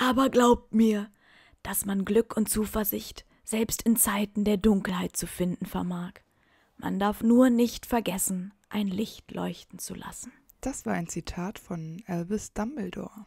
Aber glaubt mir, dass man Glück und Zuversicht selbst in Zeiten der Dunkelheit zu finden vermag. Man darf nur nicht vergessen, ein Licht leuchten zu lassen. Das war ein Zitat von Elvis Dumbledore.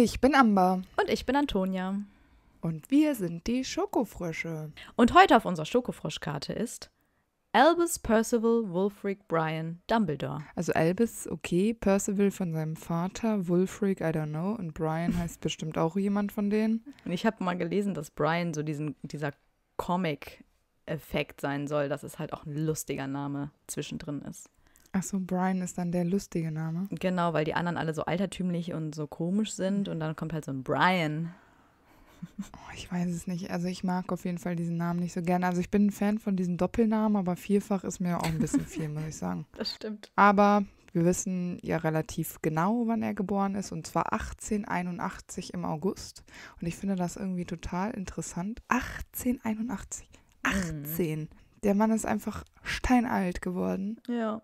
Ich bin Amber. Und ich bin Antonia. Und wir sind die Schokofrösche. Und heute auf unserer Schokofroschkarte ist Albus Percival Wulfric Brian Dumbledore. Also Albus, okay, Percival von seinem Vater, Wulfric, I don't know, und Brian heißt bestimmt auch jemand von denen. Und ich habe mal gelesen, dass Brian so diesen, dieser Comic-Effekt sein soll, dass es halt auch ein lustiger Name zwischendrin ist. Ach so, Brian ist dann der lustige Name. Genau, weil die anderen alle so altertümlich und so komisch sind und dann kommt halt so ein Brian. Oh, ich weiß es nicht. Also ich mag auf jeden Fall diesen Namen nicht so gerne. Also ich bin ein Fan von diesen Doppelnamen, aber vierfach ist mir auch ein bisschen viel, muss ich sagen. Das stimmt. Aber wir wissen ja relativ genau, wann er geboren ist, und zwar 1881 im August. Und ich finde das irgendwie total interessant. 1881. 18. Mhm. Der Mann ist einfach steinalt geworden. Ja.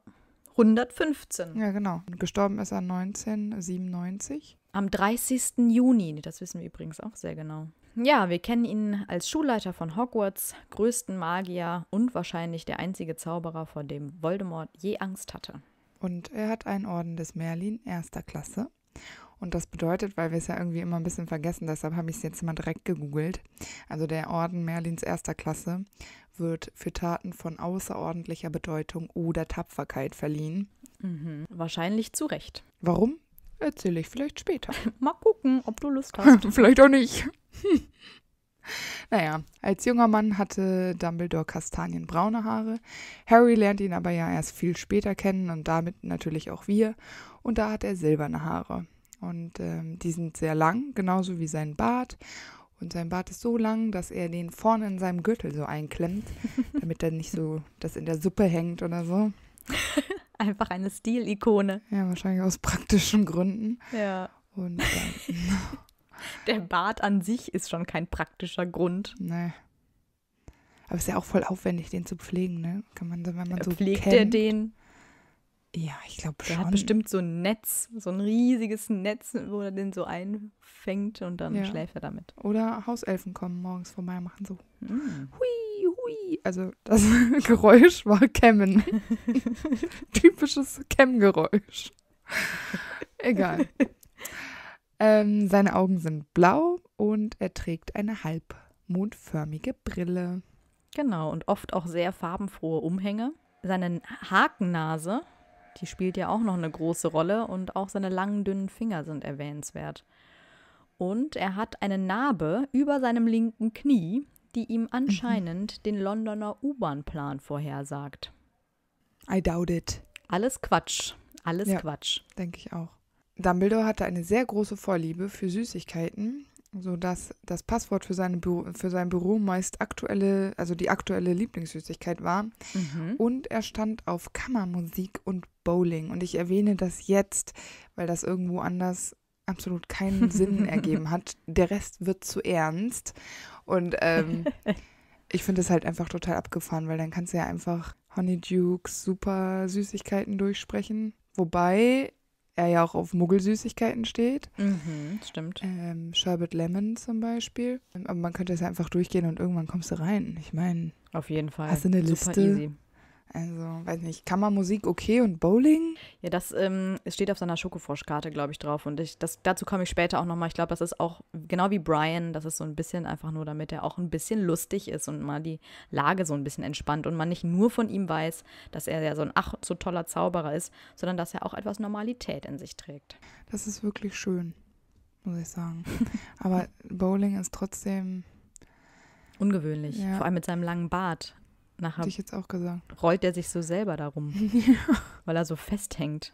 115. Ja, genau. Gestorben ist er 1997. Am 30. Juni, das wissen wir übrigens auch sehr genau. Ja, wir kennen ihn als Schulleiter von Hogwarts, größten Magier und wahrscheinlich der einzige Zauberer, vor dem Voldemort je Angst hatte. Und er hat einen Orden des Merlin erster Klasse. Und das bedeutet, weil wir es ja irgendwie immer ein bisschen vergessen, deshalb habe ich es jetzt mal direkt gegoogelt. Also der Orden Merlins erster Klasse wird für Taten von außerordentlicher Bedeutung oder Tapferkeit verliehen. Mhm. Wahrscheinlich zu Recht. Warum? Erzähle ich vielleicht später. Mal gucken, ob du Lust hast. vielleicht auch nicht. Naja, als junger Mann hatte Dumbledore kastanienbraune Haare. Harry lernt ihn aber ja erst viel später kennen und damit natürlich auch wir. Und da hat er silberne Haare. Und ähm, die sind sehr lang, genauso wie sein Bart. Und sein Bart ist so lang, dass er den vorne in seinem Gürtel so einklemmt, damit er nicht so das in der Suppe hängt oder so. Einfach eine Stilikone. Ja, wahrscheinlich aus praktischen Gründen. Ja. Und ähm, der Bart an sich ist schon kein praktischer Grund. Nee. Aber es ist ja auch voll aufwendig, den zu pflegen, ne? Kann man, wenn man äh, so Pflegt kennt. er den? Ja, ich glaube schon. Der hat bestimmt so ein Netz, so ein riesiges Netz, wo er den so einfängt und dann ja. schläft er damit. Oder Hauselfen kommen morgens vorbei und machen so mm. hui, hui. Also das Geräusch war Kämmen. Typisches Kämmgeräusch. Egal. ähm, seine Augen sind blau und er trägt eine halbmondförmige Brille. Genau, und oft auch sehr farbenfrohe Umhänge. Seine Hakennase die spielt ja auch noch eine große Rolle und auch seine langen, dünnen Finger sind erwähnenswert. Und er hat eine Narbe über seinem linken Knie, die ihm mhm. anscheinend den Londoner U-Bahn-Plan vorhersagt. I doubt it. Alles Quatsch. Alles ja, Quatsch. Denke ich auch. Dumbledore hatte eine sehr große Vorliebe für Süßigkeiten sodass das Passwort für, seine Büro, für sein Büro meist aktuelle, also die aktuelle Lieblingssüßigkeit war. Mhm. Und er stand auf Kammermusik und Bowling. Und ich erwähne das jetzt, weil das irgendwo anders absolut keinen Sinn ergeben hat. Der Rest wird zu ernst. Und ähm, ich finde es halt einfach total abgefahren, weil dann kannst du ja einfach Honeydukes, super Süßigkeiten durchsprechen. Wobei er ja auch auf Muggelsüßigkeiten steht. Mhm, stimmt. Ähm, Sherbet Lemon zum Beispiel. Ähm, aber man könnte es einfach durchgehen und irgendwann kommst du rein. Ich meine, auf jeden Fall. Hast du eine Super Liste? Easy. Also, weiß nicht, Kammermusik okay und Bowling? Ja, das ähm, steht auf seiner Schokofroschkarte, glaube ich, drauf. Und ich, das, dazu komme ich später auch nochmal. Ich glaube, das ist auch genau wie Brian, das ist so ein bisschen einfach nur, damit er auch ein bisschen lustig ist und mal die Lage so ein bisschen entspannt und man nicht nur von ihm weiß, dass er ja so ein ach, so toller Zauberer ist, sondern dass er auch etwas Normalität in sich trägt. Das ist wirklich schön, muss ich sagen. Aber Bowling ist trotzdem. Ungewöhnlich, ja. vor allem mit seinem langen Bart. Nachher Hätte ich jetzt auch gesagt. rollt er sich so selber darum, weil er so festhängt.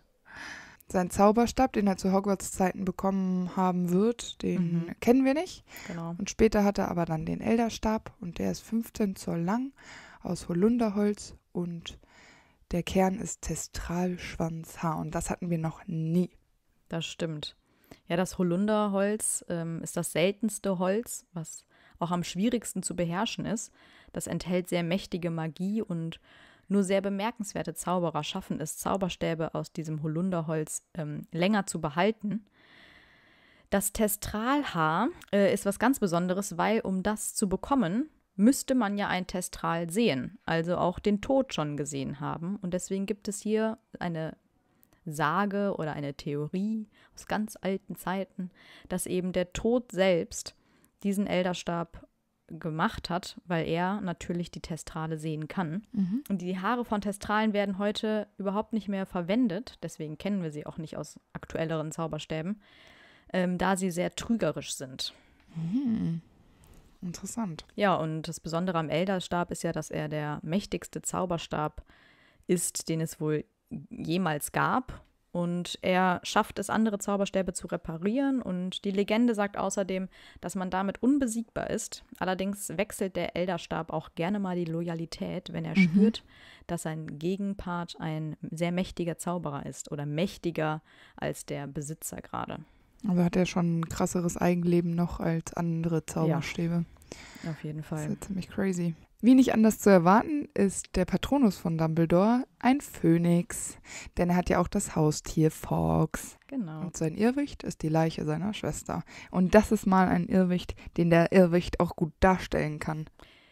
Sein Zauberstab, den er zu Hogwarts Zeiten bekommen haben wird, den mhm. kennen wir nicht. Genau. Und später hat er aber dann den Elderstab und der ist 15 Zoll lang aus Holunderholz und der Kern ist Testralschwanzhaar und das hatten wir noch nie. Das stimmt. Ja, das Holunderholz ähm, ist das seltenste Holz, was auch am schwierigsten zu beherrschen ist, das enthält sehr mächtige Magie und nur sehr bemerkenswerte Zauberer schaffen es, Zauberstäbe aus diesem Holunderholz ähm, länger zu behalten. Das Testralhaar äh, ist was ganz Besonderes, weil um das zu bekommen, müsste man ja ein Testral sehen, also auch den Tod schon gesehen haben. Und deswegen gibt es hier eine Sage oder eine Theorie aus ganz alten Zeiten, dass eben der Tod selbst diesen Elderstab gemacht hat, weil er natürlich die Testrale sehen kann. Mhm. Und die Haare von Testralen werden heute überhaupt nicht mehr verwendet, deswegen kennen wir sie auch nicht aus aktuelleren Zauberstäben, ähm, da sie sehr trügerisch sind. Mhm. Interessant. Ja, und das Besondere am Elderstab ist ja, dass er der mächtigste Zauberstab ist, den es wohl jemals gab. Und er schafft es, andere Zauberstäbe zu reparieren. Und die Legende sagt außerdem, dass man damit unbesiegbar ist. Allerdings wechselt der Elderstab auch gerne mal die Loyalität, wenn er mhm. spürt, dass sein Gegenpart ein sehr mächtiger Zauberer ist oder mächtiger als der Besitzer gerade. Also hat er schon ein krasseres Eigenleben noch als andere Zauberstäbe. Ja, auf jeden Fall. Das ist ja ziemlich crazy. Wie nicht anders zu erwarten, ist der Patronus von Dumbledore ein Phönix, denn er hat ja auch das Haustier Fox. Genau. Und sein Irrwicht ist die Leiche seiner Schwester. Und das ist mal ein Irrwicht, den der Irrwicht auch gut darstellen kann.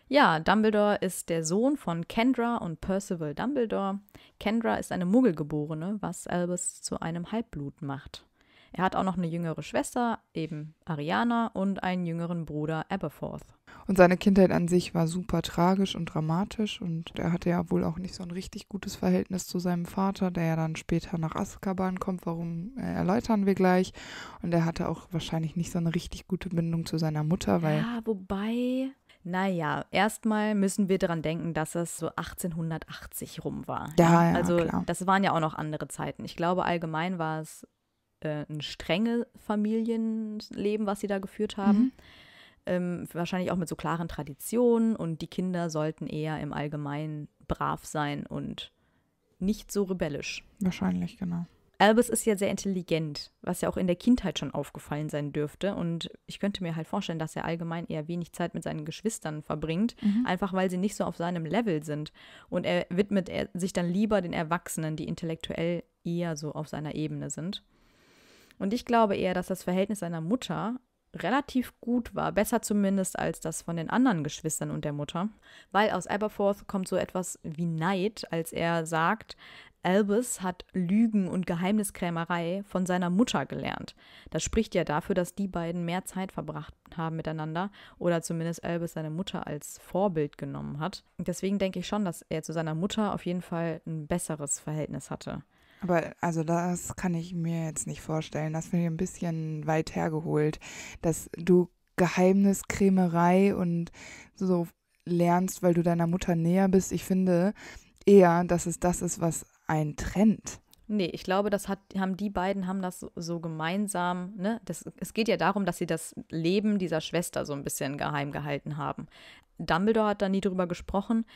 Ja, Dumbledore ist der Sohn von Kendra und Percival Dumbledore. Kendra ist eine Muggelgeborene, was Albus zu einem Halbblut macht. Er hat auch noch eine jüngere Schwester, eben Ariana, und einen jüngeren Bruder Aberforth. Und seine Kindheit an sich war super tragisch und dramatisch und er hatte ja wohl auch nicht so ein richtig gutes Verhältnis zu seinem Vater, der ja dann später nach Azkaban kommt, warum äh, erläutern wir gleich. Und er hatte auch wahrscheinlich nicht so eine richtig gute Bindung zu seiner Mutter, weil. Ja, wobei. Naja, erstmal müssen wir daran denken, dass es so 1880 rum war. Ja, ne? ja, also klar. das waren ja auch noch andere Zeiten. Ich glaube, allgemein war es äh, ein strenges Familienleben, was sie da geführt haben. Mhm. Ähm, wahrscheinlich auch mit so klaren Traditionen und die Kinder sollten eher im Allgemeinen brav sein und nicht so rebellisch. Wahrscheinlich, genau. Albus ist ja sehr intelligent, was ja auch in der Kindheit schon aufgefallen sein dürfte. Und ich könnte mir halt vorstellen, dass er allgemein eher wenig Zeit mit seinen Geschwistern verbringt, mhm. einfach weil sie nicht so auf seinem Level sind. Und er widmet er sich dann lieber den Erwachsenen, die intellektuell eher so auf seiner Ebene sind. Und ich glaube eher, dass das Verhältnis seiner Mutter relativ gut war, besser zumindest als das von den anderen Geschwistern und der Mutter, weil aus Aberforth kommt so etwas wie Neid, als er sagt, Albus hat Lügen und Geheimniskrämerei von seiner Mutter gelernt. Das spricht ja dafür, dass die beiden mehr Zeit verbracht haben miteinander oder zumindest Albus seine Mutter als Vorbild genommen hat. Deswegen denke ich schon, dass er zu seiner Mutter auf jeden Fall ein besseres Verhältnis hatte. Aber also das kann ich mir jetzt nicht vorstellen. Das finde ich ein bisschen weit hergeholt, dass du Geheimniskrämerei und so lernst, weil du deiner Mutter näher bist. Ich finde eher, dass es das ist, was ein Trend. Nee, ich glaube, das hat, haben die beiden haben das so, so gemeinsam, ne? Das, es geht ja darum, dass sie das Leben dieser Schwester so ein bisschen geheim gehalten haben. Dumbledore hat da nie drüber gesprochen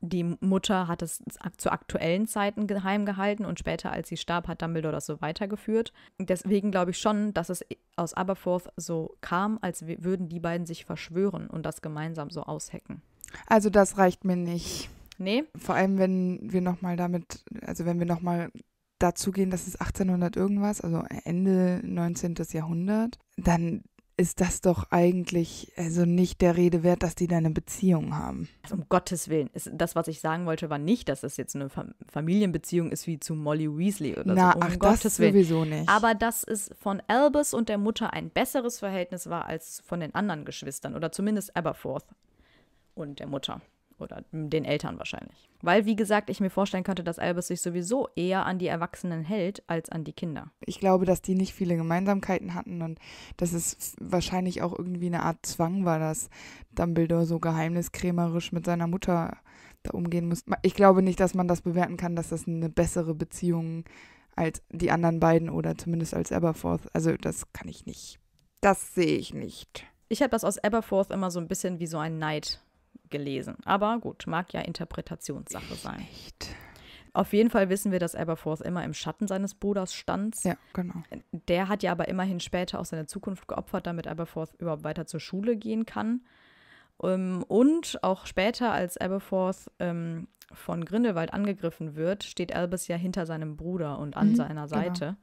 die Mutter hat es zu aktuellen Zeiten geheim gehalten und später, als sie starb, hat Dumbledore das so weitergeführt. Deswegen glaube ich schon, dass es aus Aberforth so kam, als würden die beiden sich verschwören und das gemeinsam so aushecken. Also das reicht mir nicht. Nee. Vor allem, wenn wir nochmal damit, also wenn wir nochmal dazu gehen, dass es 1800 irgendwas, also Ende 19. Jahrhundert, dann ist das doch eigentlich also nicht der Rede wert, dass die da eine Beziehung haben. um Gottes Willen. Das, was ich sagen wollte, war nicht, dass das jetzt eine Familienbeziehung ist wie zu Molly Weasley oder Na, so. Um ach, Gottes das Willen. sowieso nicht. Aber dass es von Albus und der Mutter ein besseres Verhältnis war als von den anderen Geschwistern oder zumindest Aberforth und der Mutter. Oder den Eltern wahrscheinlich. Weil, wie gesagt, ich mir vorstellen könnte, dass Albus sich sowieso eher an die Erwachsenen hält als an die Kinder. Ich glaube, dass die nicht viele Gemeinsamkeiten hatten und dass es wahrscheinlich auch irgendwie eine Art Zwang war, dass Dumbledore so geheimniskrämerisch mit seiner Mutter da umgehen muss. Ich glaube nicht, dass man das bewerten kann, dass das eine bessere Beziehung als die anderen beiden oder zumindest als Aberforth. Also das kann ich nicht. Das sehe ich nicht. Ich habe das aus Aberforth immer so ein bisschen wie so ein Neid gelesen. Aber gut, mag ja Interpretationssache ich sein. Nicht. Auf jeden Fall wissen wir, dass Aberforth immer im Schatten seines Bruders stand. Ja, genau. Der hat ja aber immerhin später auch seine Zukunft geopfert, damit Aberforth überhaupt weiter zur Schule gehen kann. Ähm, und auch später, als Aberforth ähm, von Grindelwald angegriffen wird, steht Albus ja hinter seinem Bruder und an mhm, seiner genau. Seite. Genau.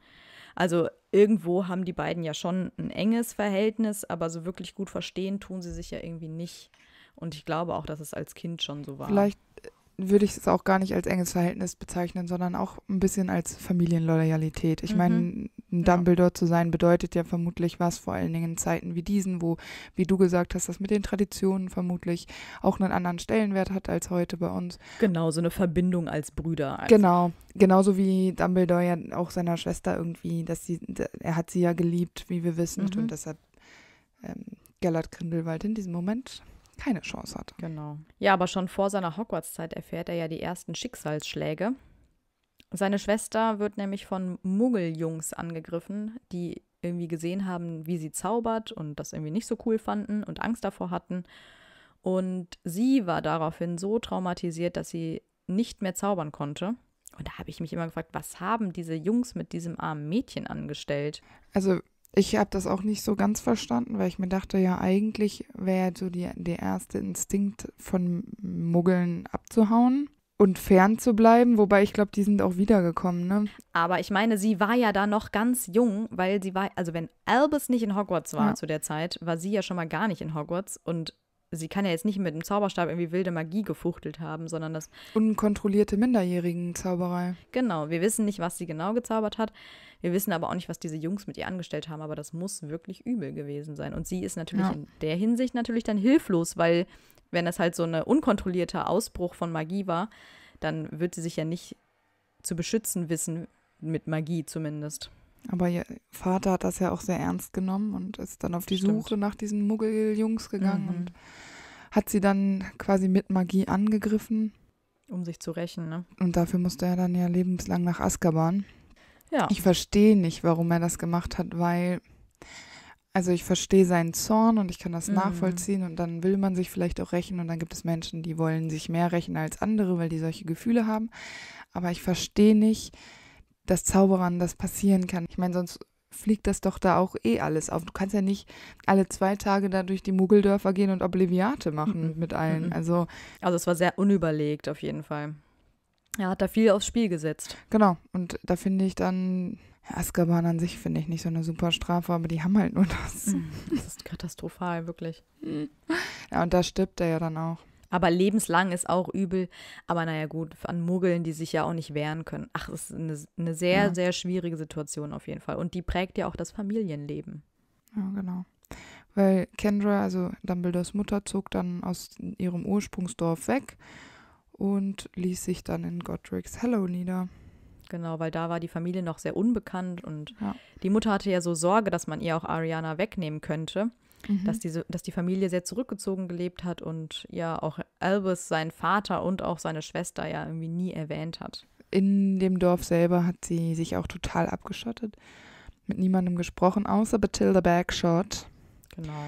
Also irgendwo haben die beiden ja schon ein enges Verhältnis, aber so wirklich gut verstehen tun sie sich ja irgendwie nicht. Und ich glaube auch, dass es als Kind schon so war. Vielleicht äh, würde ich es auch gar nicht als enges Verhältnis bezeichnen, sondern auch ein bisschen als Familienloyalität. Ich mhm. meine, ein Dumbledore ja. zu sein bedeutet ja vermutlich was, vor allen Dingen in Zeiten wie diesen, wo, wie du gesagt hast, das mit den Traditionen vermutlich auch einen anderen Stellenwert hat als heute bei uns. Genau, so eine Verbindung als Brüder. Also. Genau, genauso wie Dumbledore ja auch seiner Schwester irgendwie, dass sie, er hat sie ja geliebt, wie wir wissen, mhm. und deshalb ähm, Gellert Grindelwald in diesem Moment keine Chance hatte. Genau. Ja, aber schon vor seiner Hogwarts-Zeit erfährt er ja die ersten Schicksalsschläge. Seine Schwester wird nämlich von Muggeljungs angegriffen, die irgendwie gesehen haben, wie sie zaubert und das irgendwie nicht so cool fanden und Angst davor hatten. Und sie war daraufhin so traumatisiert, dass sie nicht mehr zaubern konnte. Und da habe ich mich immer gefragt, was haben diese Jungs mit diesem armen Mädchen angestellt? Also ich habe das auch nicht so ganz verstanden, weil ich mir dachte, ja, eigentlich wäre so die, der erste Instinkt von Muggeln abzuhauen und fern zu bleiben, wobei ich glaube, die sind auch wiedergekommen, ne? Aber ich meine, sie war ja da noch ganz jung, weil sie war, also wenn Albus nicht in Hogwarts war ja. zu der Zeit, war sie ja schon mal gar nicht in Hogwarts und sie kann ja jetzt nicht mit dem Zauberstab irgendwie wilde Magie gefuchtelt haben, sondern das. Unkontrollierte minderjährigen Zauberei. Genau, wir wissen nicht, was sie genau gezaubert hat. Wir wissen aber auch nicht, was diese Jungs mit ihr angestellt haben, aber das muss wirklich übel gewesen sein. Und sie ist natürlich ja. in der Hinsicht natürlich dann hilflos, weil, wenn das halt so ein unkontrollierter Ausbruch von Magie war, dann wird sie sich ja nicht zu beschützen wissen, mit Magie zumindest. Aber ihr Vater hat das ja auch sehr ernst genommen und ist dann auf die Stimmt. Suche nach diesen Muggeljungs gegangen mhm. und hat sie dann quasi mit Magie angegriffen. Um sich zu rächen, ne? Und dafür musste er dann ja lebenslang nach Azkaban. Ja. Ich verstehe nicht, warum er das gemacht hat, weil also ich verstehe seinen Zorn und ich kann das mhm. nachvollziehen und dann will man sich vielleicht auch rächen und dann gibt es Menschen, die wollen sich mehr rächen als andere, weil die solche Gefühle haben. Aber ich verstehe nicht, das Zauberern das passieren kann. Ich meine, sonst fliegt das doch da auch eh alles auf. Du kannst ja nicht alle zwei Tage da durch die Muggeldörfer gehen und Obliviate machen mhm, mit allen. Mhm. Also, also es war sehr unüberlegt auf jeden Fall. Er hat da viel aufs Spiel gesetzt. Genau, und da finde ich dann, Azkaban an sich finde ich nicht so eine super Strafe, aber die haben halt nur das. Mhm. Das ist katastrophal, wirklich. Ja, und da stirbt er ja dann auch. Aber lebenslang ist auch übel. Aber naja, gut, an Muggeln, die sich ja auch nicht wehren können. Ach, das ist eine, eine sehr, ja. sehr schwierige Situation auf jeden Fall. Und die prägt ja auch das Familienleben. Ja, genau. Weil Kendra, also Dumbledores Mutter, zog dann aus ihrem Ursprungsdorf weg und ließ sich dann in Godric's Hallow nieder. Genau, weil da war die Familie noch sehr unbekannt und ja. die Mutter hatte ja so Sorge, dass man ihr auch Ariana wegnehmen könnte. Mhm. Dass, diese, dass die Familie sehr zurückgezogen gelebt hat und ja auch Albus, seinen Vater und auch seine Schwester ja irgendwie nie erwähnt hat. In dem Dorf selber hat sie sich auch total abgeschottet, mit niemandem gesprochen, außer Batilda Bagshot. Genau.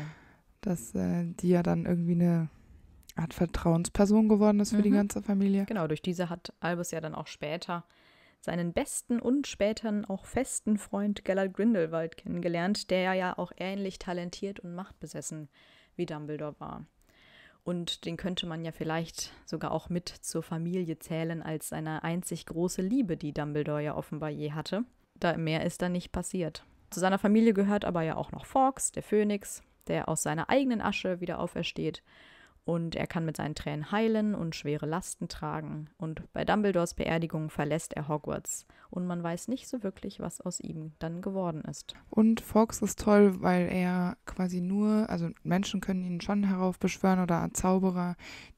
Dass äh, die ja dann irgendwie eine Art Vertrauensperson geworden ist für mhm. die ganze Familie. Genau, durch diese hat Albus ja dann auch später seinen besten und späteren auch festen Freund Gellert Grindelwald kennengelernt, der ja auch ähnlich talentiert und machtbesessen wie Dumbledore war. Und den könnte man ja vielleicht sogar auch mit zur Familie zählen als seine einzig große Liebe, die Dumbledore ja offenbar je hatte. Da mehr ist da nicht passiert. Zu seiner Familie gehört aber ja auch noch Fawkes, der Phönix, der aus seiner eigenen Asche wieder aufersteht und er kann mit seinen Tränen heilen und schwere Lasten tragen. Und bei Dumbledores Beerdigung verlässt er Hogwarts und man weiß nicht so wirklich, was aus ihm dann geworden ist. Und Fox ist toll, weil er quasi nur, also Menschen können ihn schon heraufbeschwören oder Zauberer,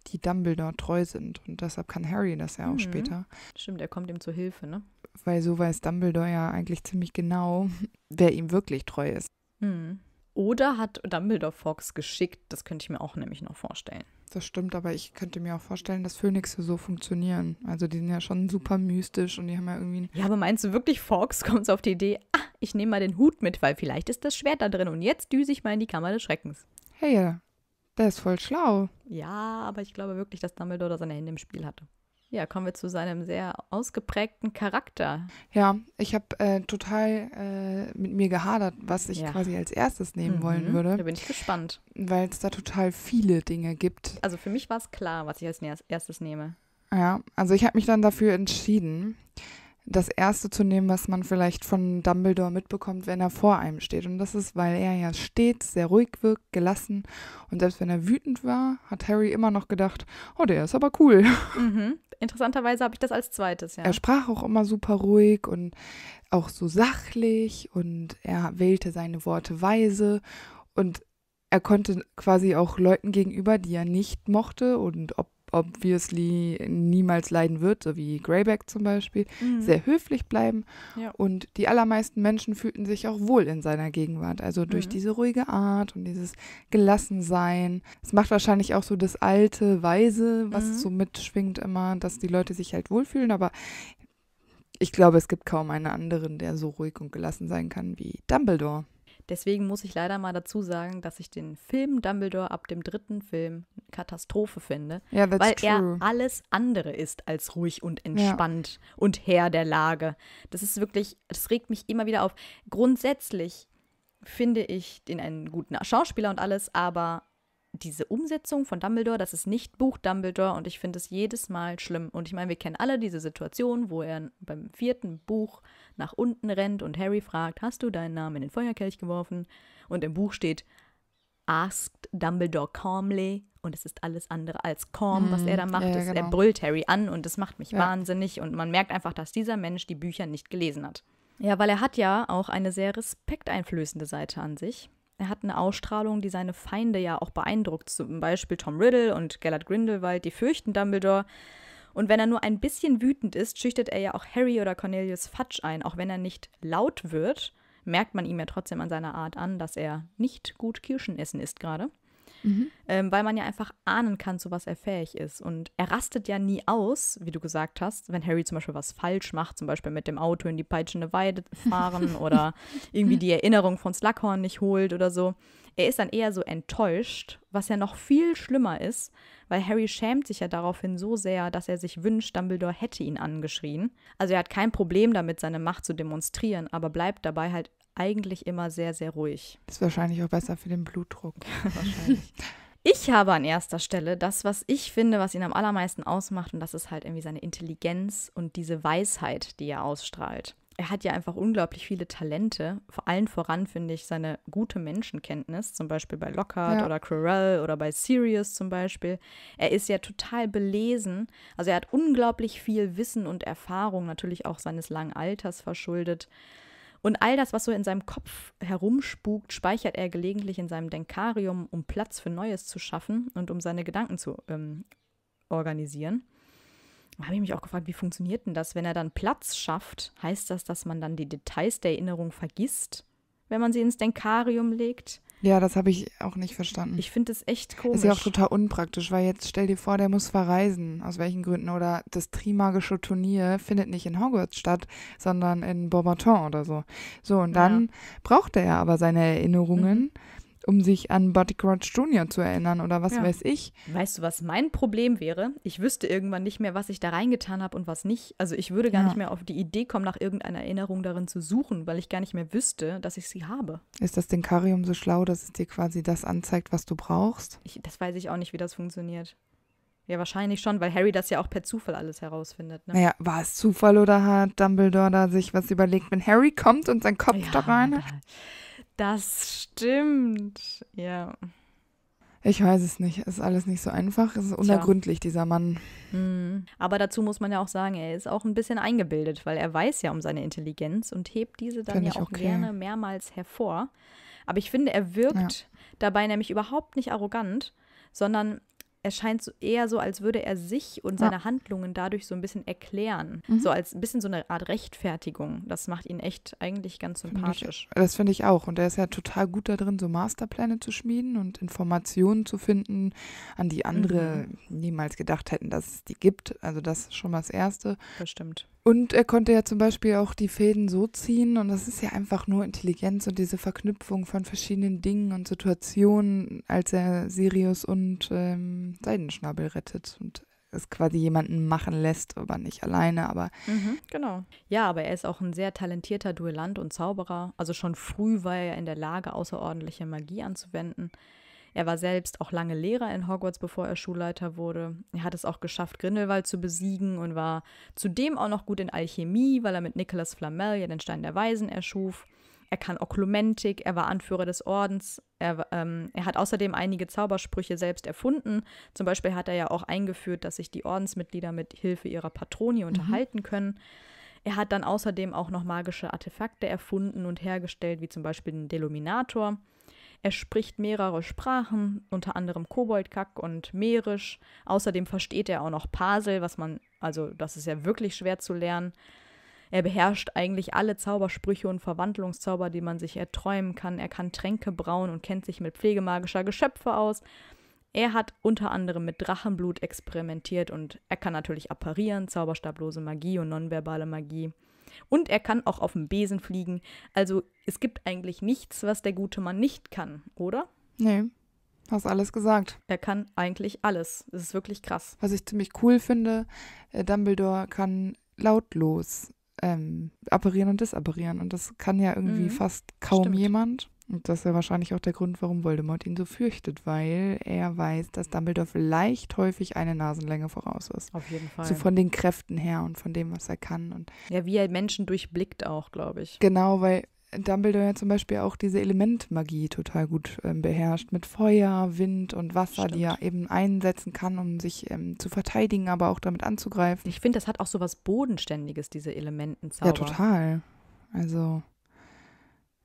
die Dumbledore treu sind. Und deshalb kann Harry das ja auch mhm. später. Stimmt, er kommt ihm zu Hilfe, ne? Weil so weiß Dumbledore ja eigentlich ziemlich genau, wer ihm wirklich treu ist. Mhm. Oder hat Dumbledore Fox geschickt? Das könnte ich mir auch nämlich noch vorstellen. Das stimmt, aber ich könnte mir auch vorstellen, dass Phönixe so funktionieren. Also die sind ja schon super mystisch und die haben ja irgendwie. Ja, aber meinst du wirklich, Fox kommt auf die Idee, ah, ich nehme mal den Hut mit, weil vielleicht ist das Schwert da drin und jetzt düse ich mal in die Kammer des Schreckens. Hey, der ist voll schlau. Ja, aber ich glaube wirklich, dass Dumbledore da seine Hände im Spiel hatte. Ja, kommen wir zu seinem sehr ausgeprägten Charakter. Ja, ich habe äh, total äh, mit mir gehadert, was ich ja. quasi als erstes nehmen mhm. wollen würde. Da bin ich gespannt. Weil es da total viele Dinge gibt. Also für mich war es klar, was ich als erstes nehme. Ja, also ich habe mich dann dafür entschieden das Erste zu nehmen, was man vielleicht von Dumbledore mitbekommt, wenn er vor einem steht. Und das ist, weil er ja stets sehr ruhig wirkt, gelassen. Und selbst wenn er wütend war, hat Harry immer noch gedacht, oh, der ist aber cool. Mhm. Interessanterweise habe ich das als zweites, ja. Er sprach auch immer super ruhig und auch so sachlich und er wählte seine Worte weise und er konnte quasi auch Leuten gegenüber, die er nicht mochte und ob obviously niemals leiden wird, so wie Greyback zum Beispiel, mhm. sehr höflich bleiben. Ja. Und die allermeisten Menschen fühlten sich auch wohl in seiner Gegenwart. Also durch mhm. diese ruhige Art und dieses Gelassensein. Es macht wahrscheinlich auch so das alte, weise, was mhm. so mitschwingt immer, dass die Leute sich halt wohlfühlen. Aber ich glaube, es gibt kaum einen anderen, der so ruhig und gelassen sein kann wie Dumbledore. Deswegen muss ich leider mal dazu sagen, dass ich den Film Dumbledore ab dem dritten Film Katastrophe finde, yeah, weil true. er alles andere ist als ruhig und entspannt ja. und Herr der Lage. Das ist wirklich, das regt mich immer wieder auf. Grundsätzlich finde ich den einen guten Schauspieler und alles, aber diese Umsetzung von Dumbledore, das ist nicht Buch Dumbledore und ich finde es jedes Mal schlimm. Und ich meine, wir kennen alle diese Situation, wo er beim vierten Buch nach unten rennt und Harry fragt, hast du deinen Namen in den Feuerkelch geworfen? Und im Buch steht, asked Dumbledore calmly und es ist alles andere als calm, was er da mhm. macht. Ja, ist, genau. Er brüllt Harry an und es macht mich ja. wahnsinnig und man merkt einfach, dass dieser Mensch die Bücher nicht gelesen hat. Ja, weil er hat ja auch eine sehr respekteinflößende Seite an sich er hat eine Ausstrahlung, die seine Feinde ja auch beeindruckt. Zum Beispiel Tom Riddle und Gellert Grindelwald, die fürchten Dumbledore. Und wenn er nur ein bisschen wütend ist, schüchtert er ja auch Harry oder Cornelius Fudge ein. Auch wenn er nicht laut wird, merkt man ihm ja trotzdem an seiner Art an, dass er nicht gut Kirschen essen ist gerade mhm. ähm, weil man ja einfach ahnen kann, zu was er fähig ist. Und er rastet ja nie aus, wie du gesagt hast, wenn Harry zum Beispiel was falsch macht, zum Beispiel mit dem Auto in die peitschende Weide fahren oder irgendwie die Erinnerung von Slughorn nicht holt oder so. Er ist dann eher so enttäuscht, was ja noch viel schlimmer ist, weil Harry schämt sich ja daraufhin so sehr, dass er sich wünscht, Dumbledore hätte ihn angeschrien. Also er hat kein Problem damit, seine Macht zu demonstrieren, aber bleibt dabei halt eigentlich immer sehr, sehr ruhig. Ist wahrscheinlich auch besser für den Blutdruck. wahrscheinlich. Ich habe an erster Stelle das, was ich finde, was ihn am allermeisten ausmacht, und das ist halt irgendwie seine Intelligenz und diese Weisheit, die er ausstrahlt. Er hat ja einfach unglaublich viele Talente. Vor allem voran finde ich seine gute Menschenkenntnis, zum Beispiel bei Lockhart ja. oder Quirrell oder bei Sirius zum Beispiel. Er ist ja total belesen. Also er hat unglaublich viel Wissen und Erfahrung, natürlich auch seines langen Alters verschuldet. Und all das, was so in seinem Kopf herumspukt, speichert er gelegentlich in seinem Denkarium, um Platz für Neues zu schaffen und um seine Gedanken zu ähm, organisieren. Da habe ich mich auch gefragt, wie funktioniert denn das? Wenn er dann Platz schafft, heißt das, dass man dann die Details der Erinnerung vergisst, wenn man sie ins Denkarium legt? Ja, das habe ich auch nicht verstanden. Ich finde das echt komisch. Ist ja auch total unpraktisch, weil jetzt stell dir vor, der muss verreisen, aus welchen Gründen. Oder das Trimagische Turnier findet nicht in Hogwarts statt, sondern in Beaubaton oder so. So, und dann ja. braucht er aber seine Erinnerungen. Mhm um sich an Buddy Crouch Jr. zu erinnern oder was ja. weiß ich. Weißt du, was mein Problem wäre? Ich wüsste irgendwann nicht mehr, was ich da reingetan habe und was nicht. Also ich würde gar ja. nicht mehr auf die Idee kommen, nach irgendeiner Erinnerung darin zu suchen, weil ich gar nicht mehr wüsste, dass ich sie habe. Ist das Denkarium so schlau, dass es dir quasi das anzeigt, was du brauchst? Ich, das weiß ich auch nicht, wie das funktioniert. Ja, wahrscheinlich schon, weil Harry das ja auch per Zufall alles herausfindet. Ne? Naja, war es Zufall oder hat Dumbledore da sich was überlegt, wenn Harry kommt und sein Kopf ja, da rein? Da. Das stimmt. Ja. Ich weiß es nicht. Es ist alles nicht so einfach. Es ist unergründlich, Tja. dieser Mann. Mhm. Aber dazu muss man ja auch sagen, er ist auch ein bisschen eingebildet, weil er weiß ja um seine Intelligenz und hebt diese dann Find ja auch okay. gerne mehrmals hervor. Aber ich finde, er wirkt ja. dabei nämlich überhaupt nicht arrogant, sondern erscheint so eher so, als würde er sich und seine ja. Handlungen dadurch so ein bisschen erklären. Mhm. So als ein bisschen so eine Art Rechtfertigung. Das macht ihn echt eigentlich ganz sympathisch. Find ich, das finde ich auch. Und er ist ja total gut da drin, so Masterpläne zu schmieden und Informationen zu finden, an die andere mhm. niemals gedacht hätten, dass es die gibt. Also das ist schon mal das Erste. Bestimmt. Und er konnte ja zum Beispiel auch die Fäden so ziehen und das ist ja einfach nur Intelligenz und diese Verknüpfung von verschiedenen Dingen und Situationen, als er Sirius und ähm, Seidenschnabel rettet und es quasi jemanden machen lässt, aber nicht alleine, aber. Mhm, genau. Ja, aber er ist auch ein sehr talentierter Duellant und Zauberer. Also schon früh war er in der Lage, außerordentliche Magie anzuwenden. Er war selbst auch lange Lehrer in Hogwarts, bevor er Schulleiter wurde. Er hat es auch geschafft, Grindelwald zu besiegen und war zudem auch noch gut in Alchemie, weil er mit Nicholas Flamel ja den Stein der Weisen erschuf. Er kann Oklumentik, er war Anführer des Ordens, er, ähm, er, hat außerdem einige Zaubersprüche selbst erfunden. Zum Beispiel hat er ja auch eingeführt, dass sich die Ordensmitglieder mit Hilfe ihrer Patroni mhm. unterhalten mhm. können. Er hat dann außerdem auch noch magische Artefakte erfunden und hergestellt, wie zum Beispiel den Deluminator. Er spricht mehrere Sprachen, unter anderem Koboldkack und Mährisch. Außerdem versteht er auch noch Pasel, was man, also das ist ja wirklich schwer zu lernen. Er beherrscht eigentlich alle Zaubersprüche und Verwandlungszauber, die man sich erträumen kann. Er kann Tränke brauen und kennt sich mit pflegemagischer Geschöpfe aus. Er hat unter anderem mit Drachenblut experimentiert und er kann natürlich apparieren, zauberstablose Magie und nonverbale Magie. Und er kann auch auf dem Besen fliegen. Also es gibt eigentlich nichts, was der gute Mann nicht kann, oder? Nee. Hast alles gesagt. Er kann eigentlich alles. Das ist wirklich krass. Was ich ziemlich cool finde, äh, Dumbledore kann lautlos ähm, apparieren und disapparieren. Und das kann ja irgendwie mhm. fast kaum Stimmt. jemand. Und das ist ja wahrscheinlich auch der Grund, warum Voldemort ihn so fürchtet, weil er weiß, dass Dumbledore vielleicht häufig eine Nasenlänge voraus ist. Auf jeden Fall. So von den Kräften her und von dem, was er kann. Und ja, wie er Menschen durchblickt auch, glaube ich. Genau, weil Dumbledore ja zum Beispiel auch diese Elementmagie total gut ähm, beherrscht, mit Feuer, Wind und Wasser, Stimmt. die er eben einsetzen kann, um sich ähm, zu verteidigen, aber auch damit anzugreifen. Ich finde, das hat auch so was Bodenständiges, diese Elementenzauber. Ja, total. Also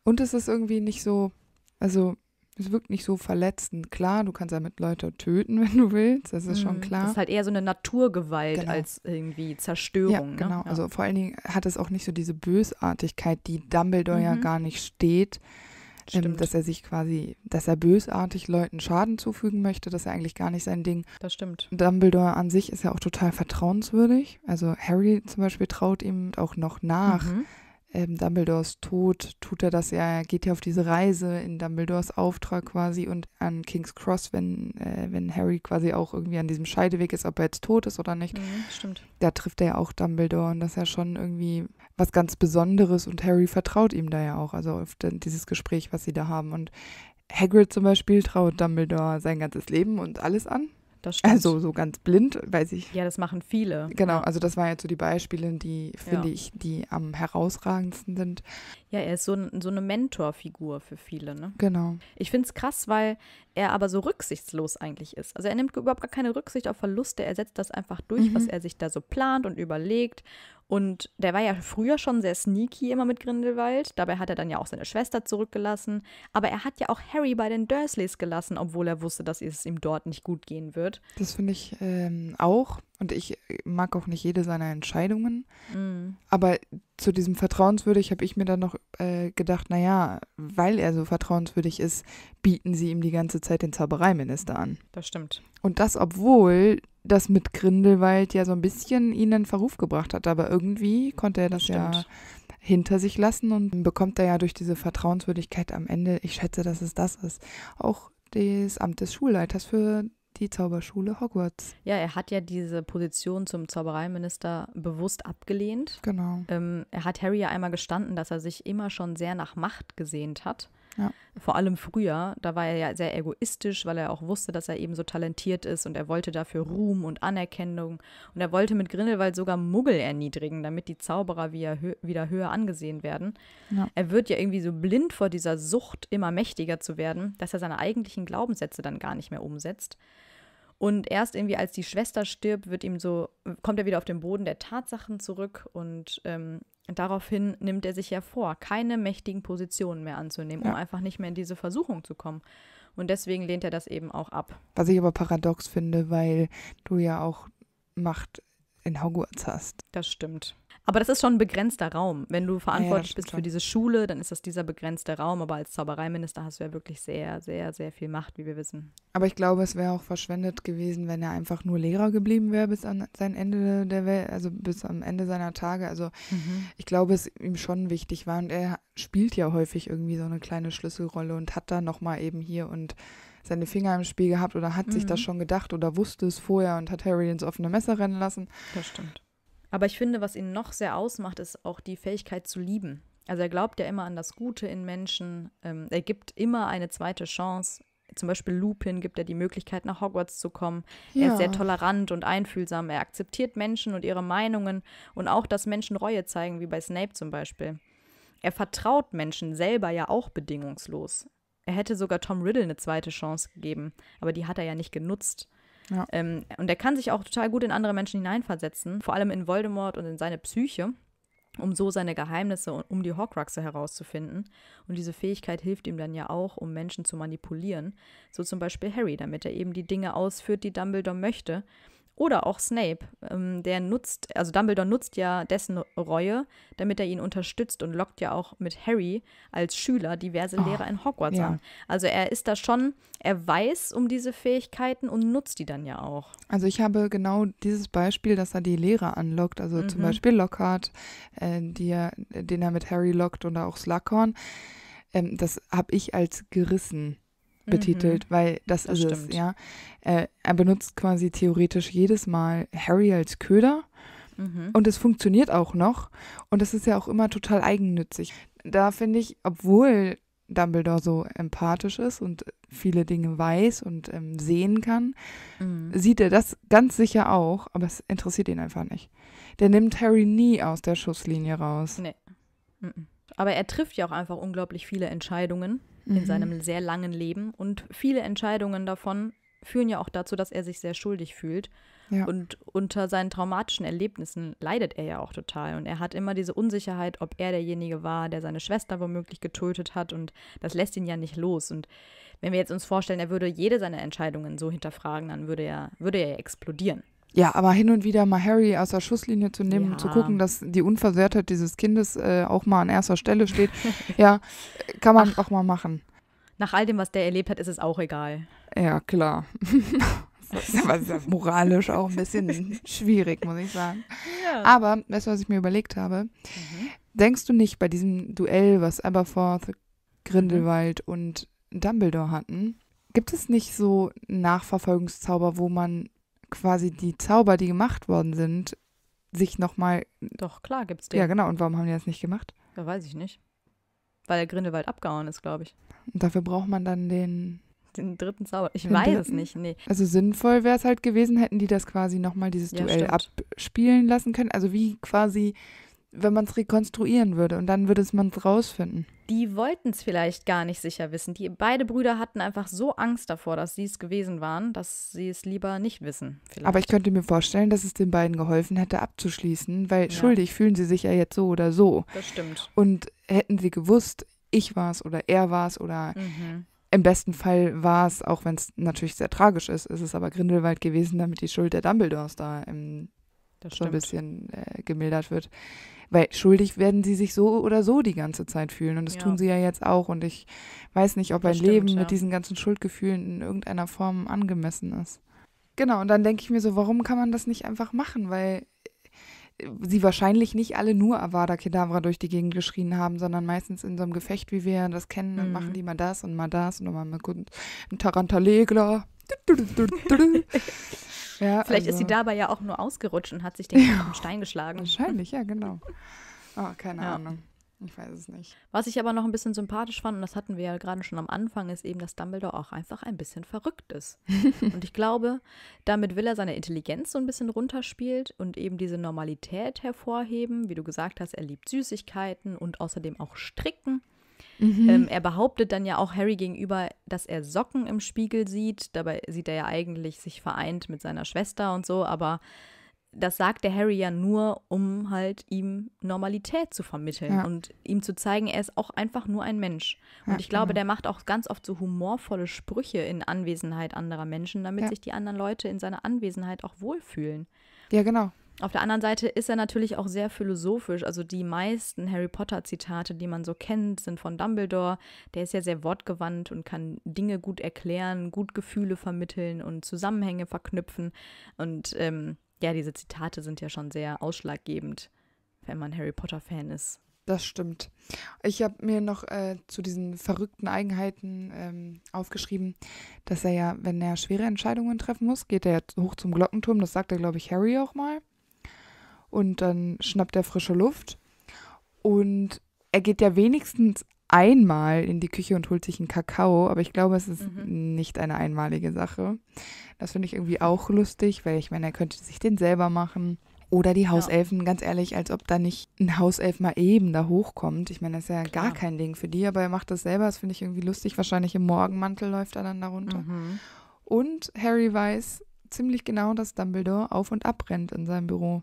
und es ist irgendwie nicht so, also es wirkt nicht so verletzend. Klar, du kannst damit Leute töten, wenn du willst, das ist mhm. schon klar. Das ist halt eher so eine Naturgewalt genau. als irgendwie Zerstörung. Ja, ne? genau, ja. also vor allen Dingen hat es auch nicht so diese Bösartigkeit, die Dumbledore mhm. ja gar nicht steht. Ähm, dass er sich quasi, dass er bösartig Leuten Schaden zufügen möchte, dass er eigentlich gar nicht sein Ding. Das stimmt. Dumbledore an sich ist ja auch total vertrauenswürdig. Also Harry zum Beispiel traut ihm auch noch nach. Mhm ähm, Dumbledores Tod tut er das ja, er geht ja auf diese Reise in Dumbledores Auftrag quasi und an King's Cross, wenn, äh, wenn Harry quasi auch irgendwie an diesem Scheideweg ist, ob er jetzt tot ist oder nicht. Mhm, stimmt. Da trifft er ja auch Dumbledore und das ist ja schon irgendwie was ganz Besonderes und Harry vertraut ihm da ja auch, also auf dieses Gespräch, was sie da haben. Und Hagrid zum Beispiel traut Dumbledore sein ganzes Leben und alles an. Das also stimmt. Also so ganz blind, weiß ich. Ja, das machen viele. Genau, ja. also das waren jetzt so die Beispiele, die finde ja. ich, die am herausragendsten sind. Ja, er ist so, so eine Mentorfigur für viele, ne? Genau. Ich finde es krass, weil er aber so rücksichtslos eigentlich ist. Also er nimmt überhaupt gar keine Rücksicht auf Verluste, er setzt das einfach durch, mhm. was er sich da so plant und überlegt und der war ja früher schon sehr sneaky immer mit Grindelwald. Dabei hat er dann ja auch seine Schwester zurückgelassen. Aber er hat ja auch Harry bei den Dursleys gelassen, obwohl er wusste, dass es ihm dort nicht gut gehen wird. Das finde ich ähm, auch. Und ich äh, mag auch nicht jede seiner Entscheidungen. Mm. Aber zu diesem vertrauenswürdig habe ich mir dann noch äh, gedacht, naja, weil er so vertrauenswürdig ist, bieten sie ihm die ganze Zeit den Zaubereiminister an. Das stimmt. Und das, obwohl das mit Grindelwald ja so ein bisschen ihn in Verruf gebracht hat. Aber irgendwie konnte er das Stimmt. ja hinter sich lassen und bekommt er ja durch diese Vertrauenswürdigkeit am Ende, ich schätze, dass es das ist, auch das Amt des Schulleiters für die Zauberschule Hogwarts. Ja, er hat ja diese Position zum Zaubereiminister bewusst abgelehnt. Genau. Ähm, er hat Harry ja einmal gestanden, dass er sich immer schon sehr nach Macht gesehnt hat. Ja. Vor allem früher, da war er ja sehr egoistisch, weil er auch wusste, dass er eben so talentiert ist und er wollte dafür Ruhm und Anerkennung. Und er wollte mit Grindelwald sogar Muggel erniedrigen, damit die Zauberer wieder, hö wieder höher angesehen werden. Ja. Er wird ja irgendwie so blind vor dieser Sucht, immer mächtiger zu werden, dass er seine eigentlichen Glaubenssätze dann gar nicht mehr umsetzt. Und erst irgendwie, als die Schwester stirbt, wird ihm so, kommt er wieder auf den Boden der Tatsachen zurück und ähm, daraufhin nimmt er sich ja vor, keine mächtigen Positionen mehr anzunehmen, ja. um einfach nicht mehr in diese Versuchung zu kommen. Und deswegen lehnt er das eben auch ab. Was ich aber paradox finde, weil du ja auch Macht in Hogwarts hast. Das stimmt. Aber das ist schon ein begrenzter Raum. Wenn du verantwortlich ja, bist für diese Schule, dann ist das dieser begrenzte Raum. Aber als Zaubereiminister hast du ja wirklich sehr, sehr, sehr viel Macht, wie wir wissen. Aber ich glaube, es wäre auch verschwendet gewesen, wenn er einfach nur Lehrer geblieben wäre bis an sein Ende der Welt, also bis am Ende seiner Tage. Also mhm. ich glaube, es ihm schon wichtig war. Und er spielt ja häufig irgendwie so eine kleine Schlüsselrolle und hat da nochmal eben hier und seine Finger im Spiel gehabt oder hat mhm. sich das mhm. schon gedacht oder wusste es vorher und hat Harry ins offene Messer rennen lassen. Das stimmt. Aber ich finde, was ihn noch sehr ausmacht, ist auch die Fähigkeit zu lieben. Also er glaubt ja immer an das Gute in Menschen. Ähm, er gibt immer eine zweite Chance. Zum Beispiel Lupin gibt er die Möglichkeit, nach Hogwarts zu kommen. Ja. Er ist sehr tolerant und einfühlsam. Er akzeptiert Menschen und ihre Meinungen und auch, dass Menschen Reue zeigen, wie bei Snape zum Beispiel. Er vertraut Menschen selber ja auch bedingungslos. Er hätte sogar Tom Riddle eine zweite Chance gegeben, aber die hat er ja nicht genutzt. Ähm, und er kann sich auch total gut in andere Menschen hineinversetzen, vor allem in Voldemort und in seine Psyche, um so seine Geheimnisse und um die Horcruxe herauszufinden. Und diese Fähigkeit hilft ihm dann ja auch, um Menschen zu manipulieren, so zum Beispiel Harry, damit er eben die Dinge ausführt, die Dumbledore möchte oder auch Snape, ähm, der nutzt, also Dumbledore nutzt ja dessen Reue, damit er ihn unterstützt und lockt ja auch mit Harry als Schüler diverse oh, Lehrer in Hogwarts ja. an. Also er ist da schon, er weiß um diese Fähigkeiten und nutzt die dann ja auch. Also ich habe genau dieses Beispiel, dass er die Lehrer anlockt, also mhm. zum Beispiel Lockhart, äh, er, den er mit Harry lockt oder auch Slughorn. Ähm, das habe ich als gerissen betitelt, mhm. weil das, das ist stimmt. es, ja. Äh, er benutzt quasi theoretisch jedes Mal Harry als Köder mhm. und es funktioniert auch noch und das ist ja auch immer total eigennützig. Da finde ich, obwohl Dumbledore so empathisch ist und viele Dinge weiß und ähm, sehen kann, mhm. sieht er das ganz sicher auch, aber es interessiert ihn einfach nicht. Der nimmt Harry nie aus der Schusslinie raus. Nee. Mhm. Aber er trifft ja auch einfach unglaublich viele Entscheidungen mhm. in seinem sehr langen Leben. Und viele Entscheidungen davon führen ja auch dazu, dass er sich sehr schuldig fühlt. Ja. Und unter seinen traumatischen Erlebnissen leidet er ja auch total. Und er hat immer diese Unsicherheit, ob er derjenige war, der seine Schwester womöglich getötet hat. Und das lässt ihn ja nicht los. Und wenn wir jetzt uns vorstellen, er würde jede seiner Entscheidungen so hinterfragen, dann würde er, würde er ja explodieren. Ja, aber hin und wieder mal Harry aus der Schusslinie zu nehmen, ja. zu gucken, dass die Unversehrtheit dieses Kindes äh, auch mal an erster Stelle steht, ja, kann man Ach, auch mal machen. Nach all dem, was der erlebt hat, ist es auch egal. Ja, klar. Das ist ja moralisch auch ein bisschen schwierig, muss ich sagen. Ja. Aber, weißt du, was ich mir überlegt habe? Mhm. Denkst du nicht bei diesem Duell, was Aberforth, Grindelwald mhm. und Dumbledore hatten, gibt es nicht so Nachverfolgungszauber, wo man quasi die Zauber, die gemacht worden sind, sich nochmal. Doch, klar, gibt's die. Ja, genau. Und warum haben die das nicht gemacht? Ja, weiß ich nicht. Weil der Grindelwald abgehauen ist, glaube ich. Und dafür braucht man dann den. Den dritten Zauber. Ich weiß dritten? es nicht, nee. Also sinnvoll wäre es halt gewesen, hätten die das quasi nochmal dieses ja, Duell stimmt. abspielen lassen können. Also wie quasi, wenn man es rekonstruieren würde und dann würde man es rausfinden die wollten es vielleicht gar nicht sicher wissen. Die beide Brüder hatten einfach so Angst davor, dass sie es gewesen waren, dass sie es lieber nicht wissen. Vielleicht. Aber ich könnte mir vorstellen, dass es den beiden geholfen hätte, abzuschließen, weil ja. schuldig fühlen sie sich ja jetzt so oder so. Das stimmt. Und hätten sie gewusst, ich war es oder er war es oder mhm. im besten Fall war es, auch wenn es natürlich sehr tragisch ist, ist es aber Grindelwald gewesen, damit die Schuld der Dumbledores da im, so ein bisschen äh, gemildert wird weil schuldig werden sie sich so oder so die ganze Zeit fühlen. Und das ja. tun sie ja jetzt auch. Und ich weiß nicht, ob ein stimmt, Leben ja. mit diesen ganzen Schuldgefühlen in irgendeiner Form angemessen ist. Genau, und dann denke ich mir so, warum kann man das nicht einfach machen? Weil sie wahrscheinlich nicht alle nur Avada Kedavra durch die Gegend geschrien haben, sondern meistens in so einem Gefecht, wie wir das kennen, mhm. machen die mal das und mal das und mal mit einem Tarantalegler. ja, Vielleicht also. ist sie also dabei ja auch nur ausgerutscht und hat sich den Kopf ja, Stein geschlagen. Wahrscheinlich, ja, genau. Oh, keine ja. Ahnung. Ich weiß es nicht. Was ich aber noch ein bisschen sympathisch fand, und das hatten wir ja gerade schon am Anfang, ist eben, dass Dumbledore auch einfach ein bisschen verrückt ist. und ich glaube, damit will er seine Intelligenz so ein bisschen runterspielt und eben diese Normalität hervorheben. Wie du gesagt hast, er liebt Süßigkeiten und außerdem auch Stricken. Mhm. Ähm, er behauptet dann ja auch Harry gegenüber, dass er Socken im Spiegel sieht. Dabei sieht er ja eigentlich sich vereint mit seiner Schwester und so, aber das sagt der Harry ja nur, um halt ihm Normalität zu vermitteln ja. und ihm zu zeigen, er ist auch einfach nur ein Mensch. Und ja, ich glaube, genau. der macht auch ganz oft so humorvolle Sprüche in Anwesenheit anderer Menschen, damit ja. sich die anderen Leute in seiner Anwesenheit auch wohlfühlen. Ja, genau. Auf der anderen Seite ist er natürlich auch sehr philosophisch. Also die meisten Harry Potter-Zitate, die man so kennt, sind von Dumbledore. Der ist ja sehr wortgewandt und kann Dinge gut erklären, gut Gefühle vermitteln und Zusammenhänge verknüpfen. Und ähm, ja, diese Zitate sind ja schon sehr ausschlaggebend, wenn man Harry Potter-Fan ist. Das stimmt. Ich habe mir noch äh, zu diesen verrückten Eigenheiten ähm, aufgeschrieben, dass er ja, wenn er schwere Entscheidungen treffen muss, geht er hoch zum Glockenturm. Das sagt er, glaube ich, Harry auch mal. Und dann schnappt er frische Luft. Und er geht ja wenigstens einmal in die Küche und holt sich einen Kakao, aber ich glaube, es ist mhm. nicht eine einmalige Sache. Das finde ich irgendwie auch lustig, weil ich meine, er könnte sich den selber machen. Oder die Hauselfen, ja. ganz ehrlich, als ob da nicht ein Hauself mal eben da hochkommt. Ich meine, das ist ja Klar. gar kein Ding für die, aber er macht das selber, das finde ich irgendwie lustig. Wahrscheinlich im Morgenmantel läuft er dann darunter. Mhm. Und Harry weiß ziemlich genau, dass Dumbledore auf und ab rennt in seinem Büro.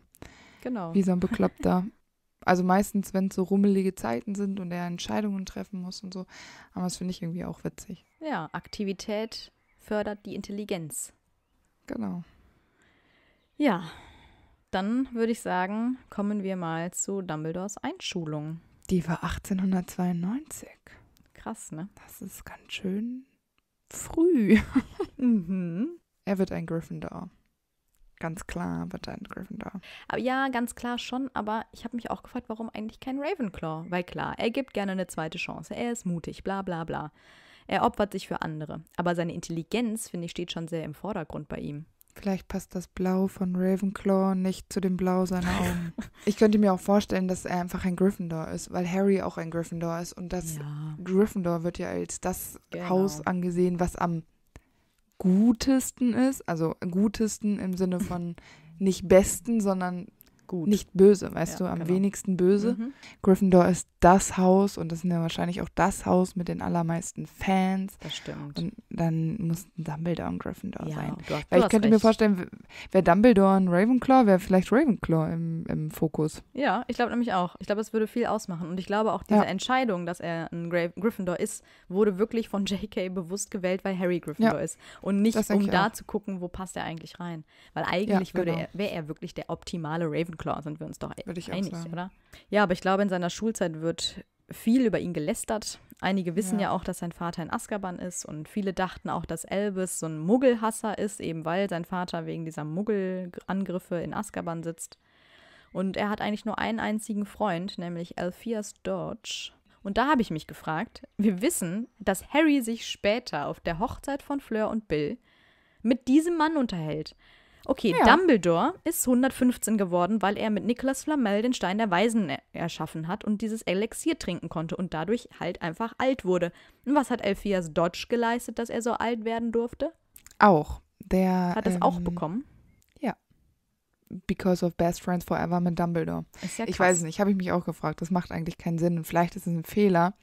Genau. Wie so ein Bekloppter. also meistens, wenn es so rummelige Zeiten sind und er Entscheidungen treffen muss und so. Aber das finde ich irgendwie auch witzig. Ja, Aktivität fördert die Intelligenz. Genau. Ja, dann würde ich sagen, kommen wir mal zu Dumbledores Einschulung. Die war 1892. Krass, ne? Das ist ganz schön früh. mhm. Er wird ein Gryffindor. Ganz klar wird ein Gryffindor. Aber ja, ganz klar schon, aber ich habe mich auch gefragt, warum eigentlich kein Ravenclaw? Weil klar, er gibt gerne eine zweite Chance, er ist mutig, bla bla bla. Er opfert sich für andere. Aber seine Intelligenz, finde ich, steht schon sehr im Vordergrund bei ihm. Vielleicht passt das Blau von Ravenclaw nicht zu dem Blau seiner Augen. ich könnte mir auch vorstellen, dass er einfach ein Gryffindor ist, weil Harry auch ein Gryffindor ist und das ja. Gryffindor wird ja als das genau. Haus angesehen, was am gutesten ist, also gutesten im Sinne von nicht besten, sondern Gut. nicht böse, weißt ja, du, am genau. wenigsten böse. Mhm. Gryffindor ist das Haus und das ist ja wahrscheinlich auch das Haus mit den allermeisten Fans. Das stimmt. Und dann muss Dumbledore ein Gryffindor ja, sein. Du hast, Weil ich könnte recht. mir vorstellen, wäre Dumbledore ein Ravenclaw, wäre vielleicht Ravenclaw im, im Fokus. Ja, ich glaube nämlich auch. Ich glaube, es würde viel ausmachen. Und ich glaube auch, diese ja. Entscheidung, dass er ein Gryffindor ist, wurde wirklich von J.K. bewusst gewählt, weil Harry Gryffindor ist. Und nicht, um da auch. zu gucken, wo passt er eigentlich rein. Weil eigentlich genau. wäre er wirklich der optimale Ravenclaw klar sind wir uns doch Würde ich einig, oder? Ja, aber ich glaube, in seiner Schulzeit wird viel über ihn gelästert. Einige wissen ja. ja. auch, dass sein Vater in Azkaban ist und viele dachten auch, dass Elvis so ein Muggelhasser ist, eben weil sein Vater wegen dieser Muggelangriffe in Azkaban sitzt. Und er hat eigentlich nur einen einzigen Freund, nämlich Alpheus Dodge. Und da habe ich mich gefragt, wir wissen, dass Harry sich später auf der Hochzeit von Fleur und Bill mit diesem Mann unterhält. Okay, ja. Dumbledore ist 115 geworden, weil er mit Nicolas Flamel den Stein der Weisen er erschaffen hat und dieses Elixier trinken konnte und dadurch halt einfach alt wurde. Und was hat Elphias Dodge geleistet, dass er so alt werden durfte? Auch. Der hat es ähm, auch bekommen. Ja. Because of Best Friends Forever mit Dumbledore. Ist ja krass. Ich weiß es nicht, habe ich mich auch gefragt. Das macht eigentlich keinen Sinn. Und vielleicht ist es ein Fehler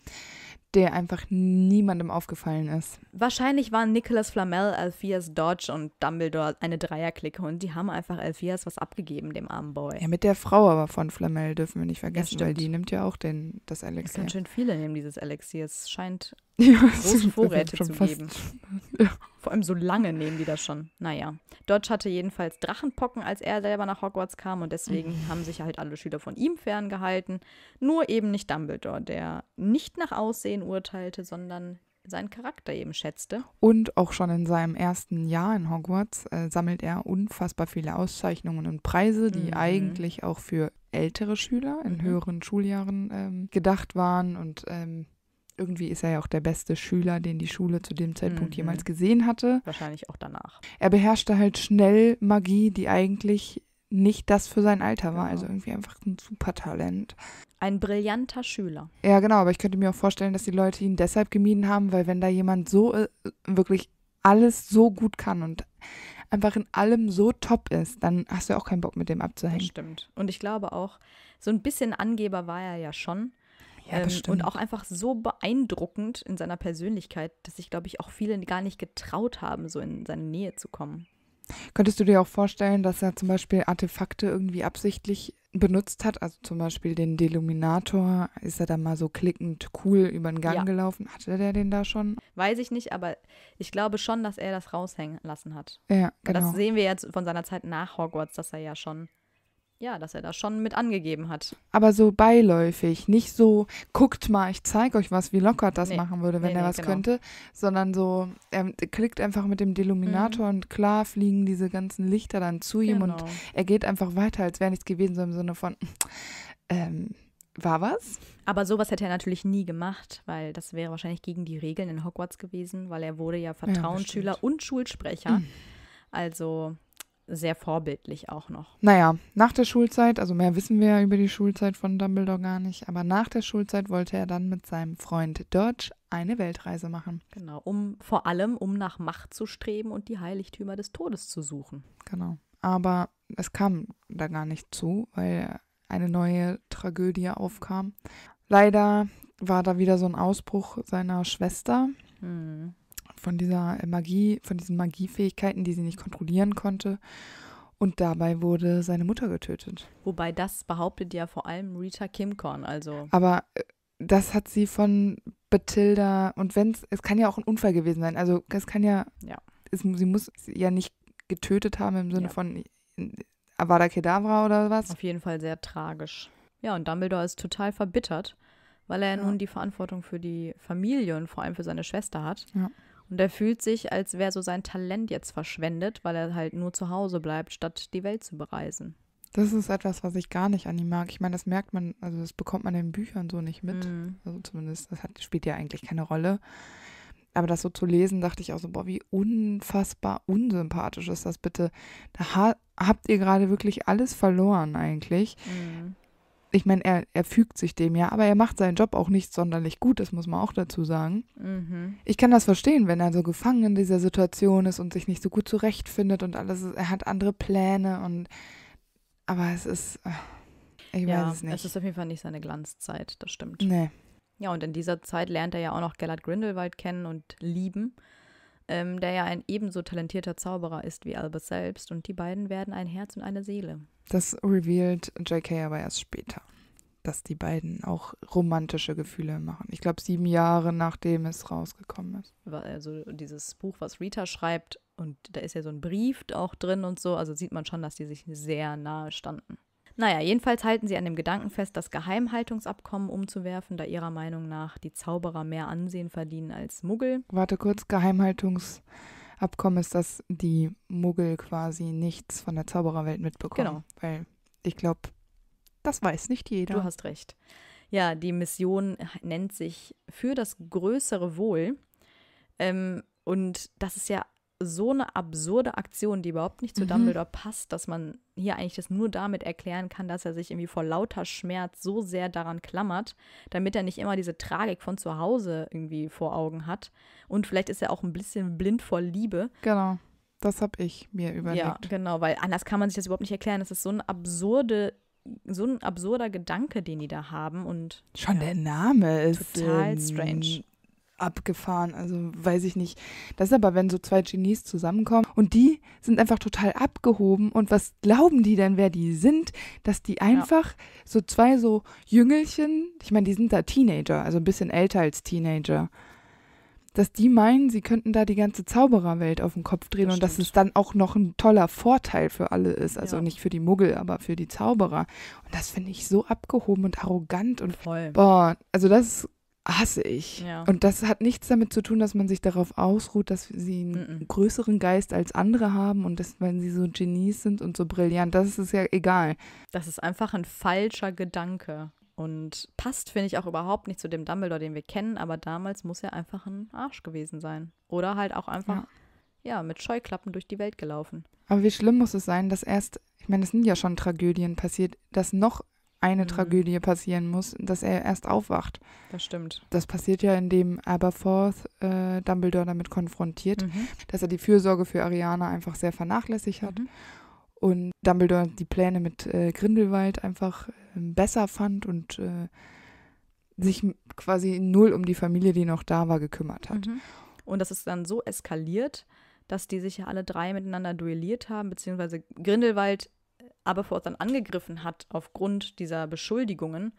der einfach niemandem aufgefallen ist. Wahrscheinlich waren Nicholas Flamel, Alpheus Dodge und Dumbledore eine Dreierklicke und die haben einfach Alpheus was abgegeben, dem armen Boy. Ja, mit der Frau aber von Flamel dürfen wir nicht vergessen, weil die nimmt ja auch den, das Elixier. Ganz schön viele nehmen dieses Elixier. Es scheint ja, große Vorräte zu geben. Ja. Vor allem so lange nehmen die das schon. Naja. Dodge hatte jedenfalls Drachenpocken, als er selber nach Hogwarts kam und deswegen mhm. haben sich halt alle Schüler von ihm ferngehalten. Nur eben nicht Dumbledore, der nicht nach Aussehen urteilte, sondern seinen Charakter eben schätzte. Und auch schon in seinem ersten Jahr in Hogwarts äh, sammelt er unfassbar viele Auszeichnungen und Preise, die mhm. eigentlich auch für ältere Schüler in mhm. höheren Schuljahren ähm, gedacht waren und ähm, irgendwie ist er ja auch der beste Schüler, den die Schule zu dem Zeitpunkt mhm. jemals gesehen hatte. Wahrscheinlich auch danach. Er beherrschte halt schnell Magie, die eigentlich nicht das für sein Alter war. Genau. Also irgendwie einfach ein super Talent. Ein brillanter Schüler. Ja, genau, aber ich könnte mir auch vorstellen, dass die Leute ihn deshalb gemieden haben, weil wenn da jemand so äh, wirklich alles so gut kann und einfach in allem so top ist, dann hast du ja auch keinen Bock, mit dem abzuhängen. Das stimmt. Und ich glaube auch, so ein bisschen Angeber war er ja schon. Ja, ähm, und auch einfach so beeindruckend in seiner Persönlichkeit, dass sich, glaube ich, auch viele gar nicht getraut haben, so in seine Nähe zu kommen. Könntest du dir auch vorstellen, dass er zum Beispiel Artefakte irgendwie absichtlich benutzt hat? Also zum Beispiel den Deluminator, ist er da mal so klickend cool über den Gang ja. gelaufen? Hatte der den da schon? Weiß ich nicht, aber ich glaube schon, dass er das raushängen lassen hat. Ja, genau. das sehen wir jetzt von seiner Zeit nach Hogwarts, dass er ja schon ja, dass er das schon mit angegeben hat. Aber so beiläufig, nicht so, guckt mal, ich zeige euch was, wie Lockhart das nee, machen würde, wenn nee, er nee, was genau. könnte, sondern so, er klickt einfach mit dem Deluminator mhm. und klar fliegen diese ganzen Lichter dann zu genau. ihm und genau. er geht einfach weiter, als wäre nichts gewesen, so im Sinne von, ähm, war was? Aber sowas hätte er natürlich nie gemacht, weil das wäre wahrscheinlich gegen die Regeln in Hogwarts gewesen, weil er wurde ja Vertrauensschüler ja, und Schulsprecher. Mhm. Also sehr vorbildlich auch noch. Naja, nach der Schulzeit, also mehr wissen wir ja über die Schulzeit von Dumbledore gar nicht, aber nach der Schulzeit wollte er dann mit seinem Freund Dodge eine Weltreise machen. Genau, um vor allem, um nach Macht zu streben und die Heiligtümer des Todes zu suchen. Genau. Aber es kam da gar nicht zu, weil eine neue Tragödie aufkam. Leider war da wieder so ein Ausbruch seiner Schwester. Hm von dieser Magie, von diesen Magiefähigkeiten, die sie nicht kontrollieren konnte. Und dabei wurde seine Mutter getötet. Wobei das behauptet ja vor allem Rita Kimcorn, also. Aber äh, das hat sie von Bathilda und wenn es es kann ja auch ein Unfall gewesen sein. Also es kann ja, ja. Es, sie muss ja nicht getötet haben im Sinne ja. von äh, Avada Kedavra oder was. Auf jeden Fall sehr tragisch. Ja, und Dumbledore ist total verbittert, weil er ja. nun die Verantwortung für die Familie und vor allem für seine Schwester hat. Ja. Und er fühlt sich, als wäre so sein Talent jetzt verschwendet, weil er halt nur zu Hause bleibt, statt die Welt zu bereisen. Das ist etwas, was ich gar nicht an ihm mag. Ich meine, das merkt man, also das bekommt man in Büchern so nicht mit. Mhm. Also zumindest, das hat, spielt ja eigentlich keine Rolle. Aber das so zu lesen, dachte ich auch so, boah, wie unfassbar unsympathisch ist das bitte. Da ha habt ihr gerade wirklich alles verloren eigentlich. Mhm ich meine, er, er fügt sich dem ja, aber er macht seinen Job auch nicht sonderlich gut, das muss man auch dazu sagen. Mhm. Ich kann das verstehen, wenn er so gefangen in dieser Situation ist und sich nicht so gut zurechtfindet und alles, er hat andere Pläne und aber es ist, äh, ich ja, weiß es nicht. Es ist auf jeden Fall nicht seine Glanzzeit, das stimmt. Nee. Ja, und in dieser Zeit lernt er ja auch noch Gellert Grindelwald kennen und lieben ähm, der ja ein ebenso talentierter Zauberer ist wie Albus selbst. Und die beiden werden ein Herz und eine Seele. Das revealed J.K. aber erst später, dass die beiden auch romantische Gefühle machen. Ich glaube, sieben Jahre nachdem es rausgekommen ist. Also dieses Buch, was Rita schreibt, und da ist ja so ein Brief auch drin und so, also sieht man schon, dass die sich sehr nahe standen. Naja, jedenfalls halten sie an dem Gedanken fest, das Geheimhaltungsabkommen umzuwerfen, da ihrer Meinung nach die Zauberer mehr Ansehen verdienen als Muggel. Warte kurz, Geheimhaltungsabkommen ist, dass die Muggel quasi nichts von der Zaubererwelt mitbekommen. Genau. Weil ich glaube, das weiß nicht jeder. Du hast recht. Ja, die Mission nennt sich für das größere Wohl. Ähm, und das ist ja so eine absurde Aktion, die überhaupt nicht zu mhm. Dumbledore passt, dass man hier eigentlich das nur damit erklären kann, dass er sich irgendwie vor lauter Schmerz so sehr daran klammert, damit er nicht immer diese Tragik von zu Hause irgendwie vor Augen hat. Und vielleicht ist er auch ein bisschen blind vor Liebe. Genau. Das habe ich mir überlegt. Ja, genau, weil anders kann man sich das überhaupt nicht erklären. Das ist so ein absurde so ein absurder Gedanke, den die da haben und schon ja, der Name ist total ähm, strange abgefahren. Also weiß ich nicht. Das ist aber, wenn so zwei Genies zusammenkommen und die sind einfach total abgehoben. Und was glauben die denn, wer die sind? Dass die einfach ja. so zwei so Jüngelchen, ich meine, die sind da Teenager, also ein bisschen älter als Teenager, dass die meinen, sie könnten da die ganze Zaubererwelt auf den Kopf drehen das und stimmt. dass es dann auch noch ein toller Vorteil für alle ist. Also ja. nicht für die Muggel, aber für die Zauberer. Und das finde ich so abgehoben und arrogant und Voll. boah, also das ist hasse ich. Ja. Und das hat nichts damit zu tun, dass man sich darauf ausruht, dass sie einen mm -mm. größeren Geist als andere haben und dass, wenn sie so Genies sind und so brillant, das ist ja egal. Das ist einfach ein falscher Gedanke. Und passt, finde ich, auch überhaupt nicht zu dem Dumbledore, den wir kennen, aber damals muss er einfach ein Arsch gewesen sein. Oder halt auch einfach, ja, ja mit Scheuklappen durch die Welt gelaufen. Aber wie schlimm muss es sein, dass erst, ich meine, es sind ja schon Tragödien passiert, dass noch eine mhm. Tragödie passieren muss, dass er erst aufwacht. Das stimmt. Das passiert ja, indem Aberforth äh, Dumbledore damit konfrontiert, mhm. dass er die Fürsorge für Ariana einfach sehr vernachlässigt hat mhm. und Dumbledore die Pläne mit äh, Grindelwald einfach ähm, besser fand und äh, sich quasi null um die Familie, die noch da war, gekümmert hat. Mhm. Und das ist dann so eskaliert, dass die sich ja alle drei miteinander duelliert haben, beziehungsweise Grindelwald Aberforth dann angegriffen hat aufgrund dieser Beschuldigungen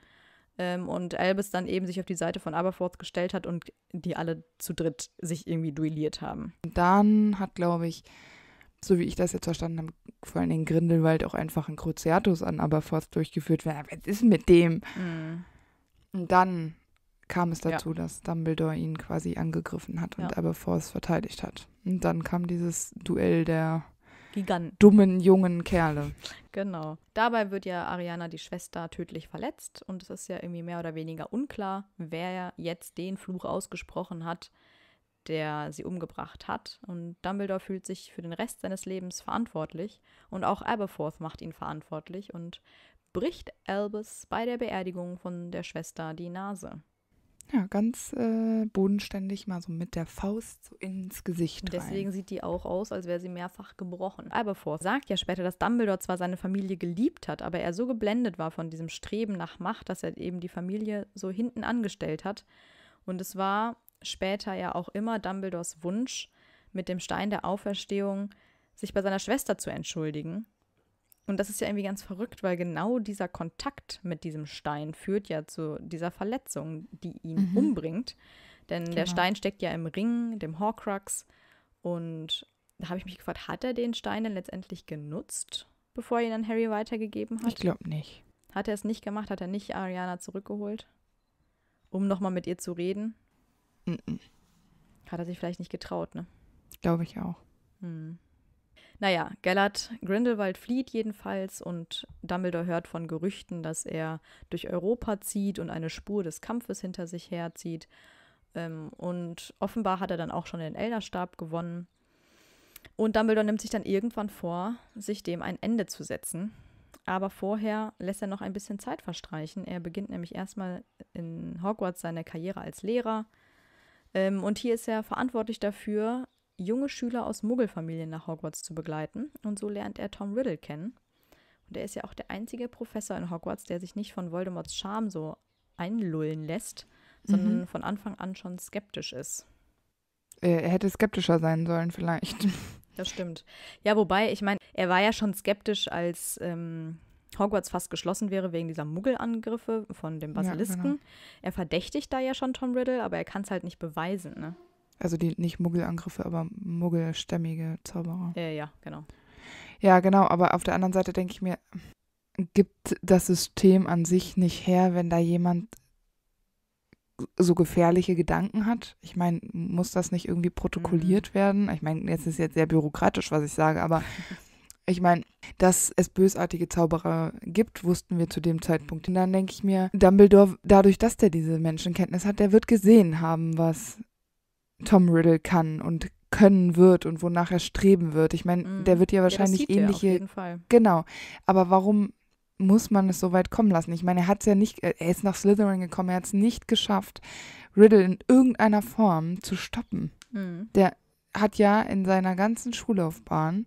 ähm, und Albus dann eben sich auf die Seite von Aberforth gestellt hat und die alle zu dritt sich irgendwie duelliert haben. Dann hat, glaube ich, so wie ich das jetzt verstanden habe, vor allem in Grindelwald auch einfach ein Cruciatus an Aberforth durchgeführt werden. Was ist mit dem? Mhm. Und dann kam es dazu, ja. dass Dumbledore ihn quasi angegriffen hat und ja. Aberforth verteidigt hat. Und dann kam dieses Duell der Giganten. dummen jungen Kerle. Genau. Dabei wird ja Ariana, die Schwester, tödlich verletzt und es ist ja irgendwie mehr oder weniger unklar, wer jetzt den Fluch ausgesprochen hat, der sie umgebracht hat. Und Dumbledore fühlt sich für den Rest seines Lebens verantwortlich und auch Aberforth macht ihn verantwortlich und bricht Albus bei der Beerdigung von der Schwester die Nase. Ja, ganz äh, bodenständig mal so mit der Faust so ins Gesicht. Und deswegen sieht die auch aus, als wäre sie mehrfach gebrochen. Alberforth sagt ja später, dass Dumbledore zwar seine Familie geliebt hat, aber er so geblendet war von diesem Streben nach Macht, dass er eben die Familie so hinten angestellt hat. Und es war später ja auch immer Dumbledores Wunsch, mit dem Stein der Auferstehung sich bei seiner Schwester zu entschuldigen, und das ist ja irgendwie ganz verrückt, weil genau dieser Kontakt mit diesem Stein führt ja zu dieser Verletzung, die ihn mhm. umbringt. Denn genau. der Stein steckt ja im Ring, dem Horcrux. Und da habe ich mich gefragt, hat er den Stein denn letztendlich genutzt, bevor er ihn an Harry weitergegeben hat? Ich glaube nicht. Hat er es nicht gemacht? Hat er nicht Ariana zurückgeholt, um nochmal mit ihr zu reden? Mm -mm. Hat er sich vielleicht nicht getraut, ne? Glaube ich auch. Hm. Naja, Gellert Grindelwald flieht jedenfalls und Dumbledore hört von Gerüchten, dass er durch Europa zieht und eine Spur des Kampfes hinter sich herzieht. Ähm, und offenbar hat er dann auch schon den Elderstab gewonnen. Und Dumbledore nimmt sich dann irgendwann vor, sich dem ein Ende zu setzen. Aber vorher lässt er noch ein bisschen Zeit verstreichen. Er beginnt nämlich erstmal in Hogwarts seine Karriere als Lehrer. Ähm, und hier ist er verantwortlich dafür, junge Schüler aus Muggelfamilien nach Hogwarts zu begleiten und so lernt er Tom Riddle kennen. Und er ist ja auch der einzige Professor in Hogwarts, der sich nicht von Voldemorts Charme so einlullen lässt, sondern mhm. von Anfang an schon skeptisch ist. Äh, er hätte skeptischer sein sollen vielleicht. Das stimmt. Ja, wobei, ich meine, er war ja schon skeptisch, als ähm, Hogwarts fast geschlossen wäre wegen dieser Muggelangriffe von dem Basilisken. Ja, genau. Er verdächtigt da ja schon Tom Riddle, aber er kann es halt nicht beweisen, ne? Also die nicht Muggelangriffe, aber muggelstämmige Zauberer. Ja, ja, genau. Ja, genau, aber auf der anderen Seite denke ich mir, gibt das System an sich nicht her, wenn da jemand so gefährliche Gedanken hat. Ich meine, muss das nicht irgendwie protokolliert mhm. werden? Ich meine, jetzt ist jetzt sehr bürokratisch, was ich sage, aber ich meine, dass es bösartige Zauberer gibt, wussten wir zu dem Zeitpunkt. Und dann denke ich mir, Dumbledore, dadurch, dass der diese Menschenkenntnis hat, der wird gesehen haben, was Tom Riddle kann und können wird und wonach er streben wird. Ich meine, mm. der mhm. wird ja wahrscheinlich ja, ähnliche. Genau. Aber warum muss man es so weit kommen lassen? Ich meine, er hat es ja nicht, äh, er ist nach Slytherin gekommen, er hat es nicht geschafft, Riddle in irgendeiner Form zu stoppen. Mm. Der hat ja in seiner ganzen Schullaufbahn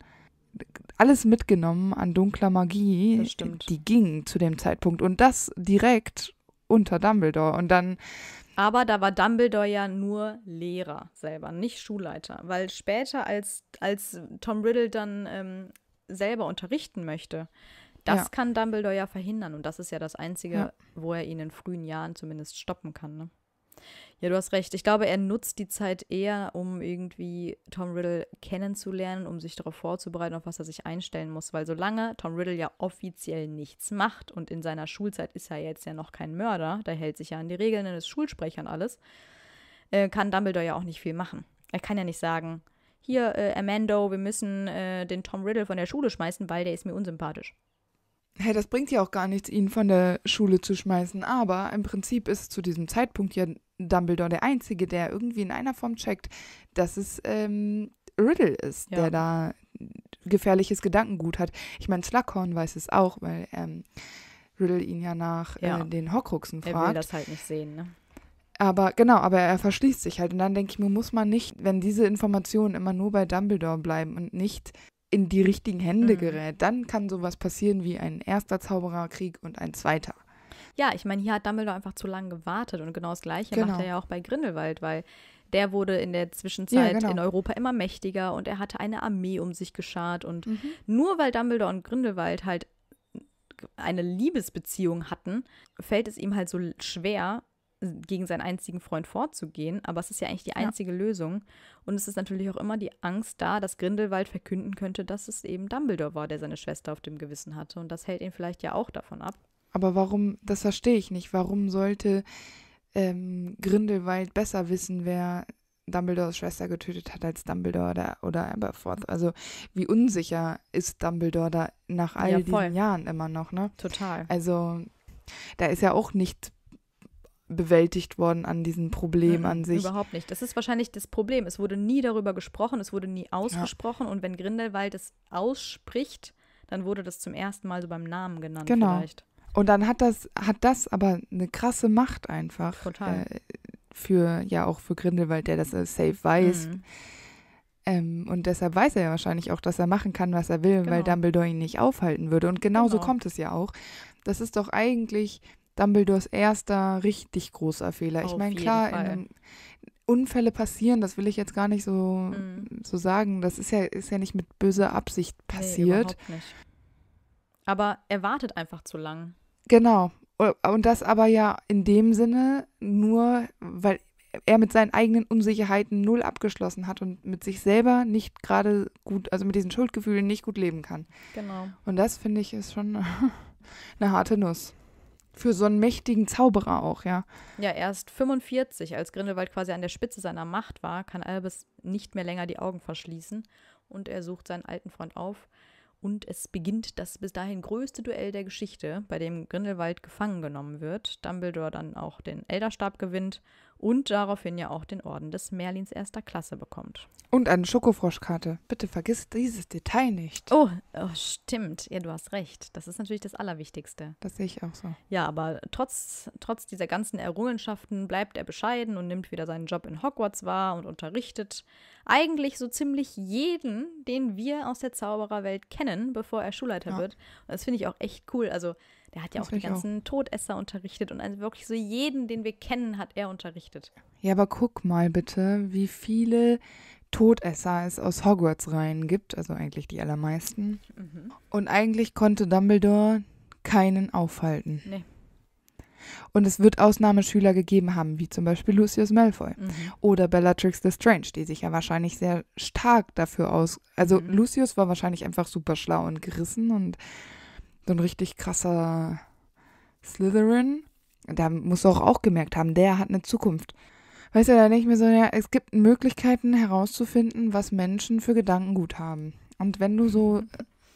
alles mitgenommen an dunkler Magie, die ging zu dem Zeitpunkt. Und das direkt unter Dumbledore. Und dann aber da war Dumbledore ja nur Lehrer selber, nicht Schulleiter. Weil später, als, als Tom Riddle dann ähm, selber unterrichten möchte, das ja. kann Dumbledore ja verhindern. Und das ist ja das Einzige, ja. wo er ihn in frühen Jahren zumindest stoppen kann. Ne? Ja, du hast recht. Ich glaube, er nutzt die Zeit eher, um irgendwie Tom Riddle kennenzulernen, um sich darauf vorzubereiten, auf was er sich einstellen muss. Weil solange Tom Riddle ja offiziell nichts macht und in seiner Schulzeit ist er jetzt ja noch kein Mörder, da hält sich ja an die Regeln, ist Schulsprecher und alles, äh, kann Dumbledore ja auch nicht viel machen. Er kann ja nicht sagen, hier, äh, Amando, wir müssen äh, den Tom Riddle von der Schule schmeißen, weil der ist mir unsympathisch. Hey, das bringt ja auch gar nichts, ihn von der Schule zu schmeißen. Aber im Prinzip ist zu diesem Zeitpunkt ja Dumbledore der Einzige, der irgendwie in einer Form checkt, dass es ähm, Riddle ist, ja. der da gefährliches Gedankengut hat. Ich meine, Slughorn weiß es auch, weil ähm, Riddle ihn ja nach äh, ja. Äh, den Horcruxen fragt. Er will das halt nicht sehen, ne? Aber genau, aber er verschließt sich halt. Und dann denke ich mir, muss man nicht, wenn diese Informationen immer nur bei Dumbledore bleiben und nicht in die richtigen Hände mhm. gerät, dann kann sowas passieren wie ein erster Zaubererkrieg und ein zweiter ja, ich meine, hier hat Dumbledore einfach zu lange gewartet und genau das Gleiche genau. macht er ja auch bei Grindelwald, weil der wurde in der Zwischenzeit ja, genau. in Europa immer mächtiger und er hatte eine Armee um sich geschart und mhm. nur weil Dumbledore und Grindelwald halt eine Liebesbeziehung hatten, fällt es ihm halt so schwer, gegen seinen einzigen Freund vorzugehen, aber es ist ja eigentlich die einzige ja. Lösung. Und es ist natürlich auch immer die Angst da, dass Grindelwald verkünden könnte, dass es eben Dumbledore war, der seine Schwester auf dem Gewissen hatte. Und das hält ihn vielleicht ja auch davon ab. Aber warum, das verstehe ich nicht. Warum sollte ähm, Grindelwald besser wissen, wer Dumbledores Schwester getötet hat als Dumbledore oder, oder Aberforth. Also wie unsicher ist Dumbledore da nach all ja, diesen Jahren immer noch, ne? Total. Also da ist ja auch nicht bewältigt worden an diesem Problem mhm, an sich. Überhaupt nicht. Das ist wahrscheinlich das Problem. Es wurde nie darüber gesprochen, es wurde nie ausgesprochen ja. und wenn Grindelwald es ausspricht, dann wurde das zum ersten Mal so beim Namen genannt genau. vielleicht. Und dann hat das, hat das aber eine krasse Macht einfach. Total. Äh, für, ja, auch für Grindelwald, der das äh, safe weiß. Mhm. Ähm, und deshalb weiß er ja wahrscheinlich auch, dass er machen kann, was er will, genau. weil Dumbledore ihn nicht aufhalten würde. Und genauso genau. kommt es ja auch. Das ist doch eigentlich Dumbledores erster richtig großer Fehler. Auf ich meine, klar, in, Unfälle passieren, das will ich jetzt gar nicht so, mhm. so sagen. Das ist ja, ist ja nicht mit böser Absicht passiert. Nee, Aber er wartet einfach zu lang. Genau. Und das aber ja in dem Sinne nur, weil er mit seinen eigenen Unsicherheiten null abgeschlossen hat und mit sich selber nicht gerade gut, also mit diesen Schuldgefühlen nicht gut leben kann. Genau. Und das finde ich ist schon eine harte Nuss. Für so einen mächtigen Zauberer auch, ja. Ja, erst 45, als Grindelwald quasi an der Spitze seiner Macht war, kann Albus nicht mehr länger die Augen verschließen und er sucht seinen alten Freund auf, und es beginnt das bis dahin größte Duell der Geschichte, bei dem Grindelwald gefangen genommen wird, Dumbledore dann auch den Elderstab gewinnt und daraufhin ja auch den Orden des Merlins erster Klasse bekommt. Und eine Schokofroschkarte. Bitte vergiss dieses Detail nicht. Oh, oh, stimmt. Ja, du hast recht. Das ist natürlich das Allerwichtigste. Das sehe ich auch so. Ja, aber trotz, trotz dieser ganzen Errungenschaften bleibt er bescheiden und nimmt wieder seinen Job in Hogwarts wahr und unterrichtet eigentlich so ziemlich jeden, den wir aus der Zaubererwelt kennen, bevor er Schulleiter ja. wird. Und das finde ich auch echt cool. Also der hat ja das auch die ganzen auch. Todesser unterrichtet und also wirklich so jeden, den wir kennen, hat er unterrichtet. Ja, aber guck mal bitte, wie viele Todesser es aus Hogwarts Reihen gibt, also eigentlich die allermeisten. Mhm. Und eigentlich konnte Dumbledore keinen aufhalten. Nee. Und es wird Ausnahmeschüler gegeben haben, wie zum Beispiel Lucius Malfoy mhm. oder Bellatrix Lestrange, die sich ja wahrscheinlich sehr stark dafür aus. Also mhm. Lucius war wahrscheinlich einfach super schlau und gerissen und so ein richtig krasser Slytherin. Da musst du auch, auch gemerkt haben, der hat eine Zukunft. Weißt du, da denke ich mir so, ja, es gibt Möglichkeiten herauszufinden, was Menschen für Gedanken gut haben. Und wenn du so mhm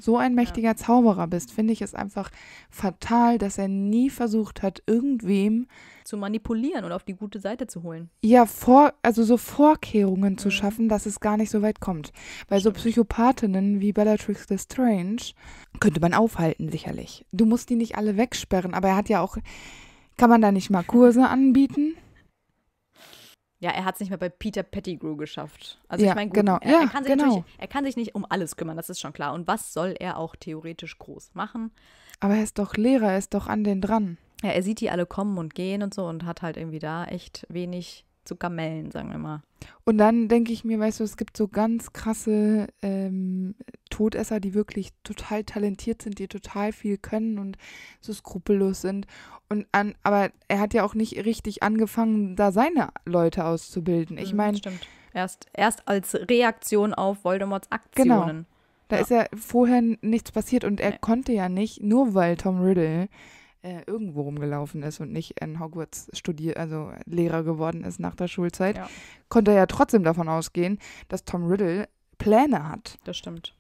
so ein mächtiger ja. Zauberer bist, finde ich es einfach fatal, dass er nie versucht hat, irgendwem zu manipulieren und auf die gute Seite zu holen. Ja, vor, also so Vorkehrungen mhm. zu schaffen, dass es gar nicht so weit kommt. Weil Stimmt. so Psychopathinnen wie Bellatrix the Strange könnte man aufhalten, sicherlich. Du musst die nicht alle wegsperren, aber er hat ja auch, kann man da nicht mal Kurse anbieten? Ja, er hat es nicht mehr bei Peter Pettigrew geschafft. Also ja, ich meine, genau. er, ja, er, kann sich genau. er kann sich nicht um alles kümmern, das ist schon klar. Und was soll er auch theoretisch groß machen? Aber er ist doch Lehrer, er ist doch an den dran. Ja, er sieht die alle kommen und gehen und so und hat halt irgendwie da echt wenig zu Gamellen, sagen wir mal. Und dann denke ich mir, weißt du, es gibt so ganz krasse ähm, Todesser, die wirklich total talentiert sind, die total viel können und so skrupellos sind. Und an, aber er hat ja auch nicht richtig angefangen, da seine Leute auszubilden. Ich mhm, meine. Stimmt. Erst, erst als Reaktion auf Voldemorts genau. Aktionen. Genau. Da ja. ist ja vorher nichts passiert und er nee. konnte ja nicht, nur weil Tom Riddle äh, irgendwo rumgelaufen ist und nicht in Hogwarts studiert, also Lehrer geworden ist nach der Schulzeit, ja. konnte er ja trotzdem davon ausgehen, dass Tom Riddle Pläne hat. Das stimmt.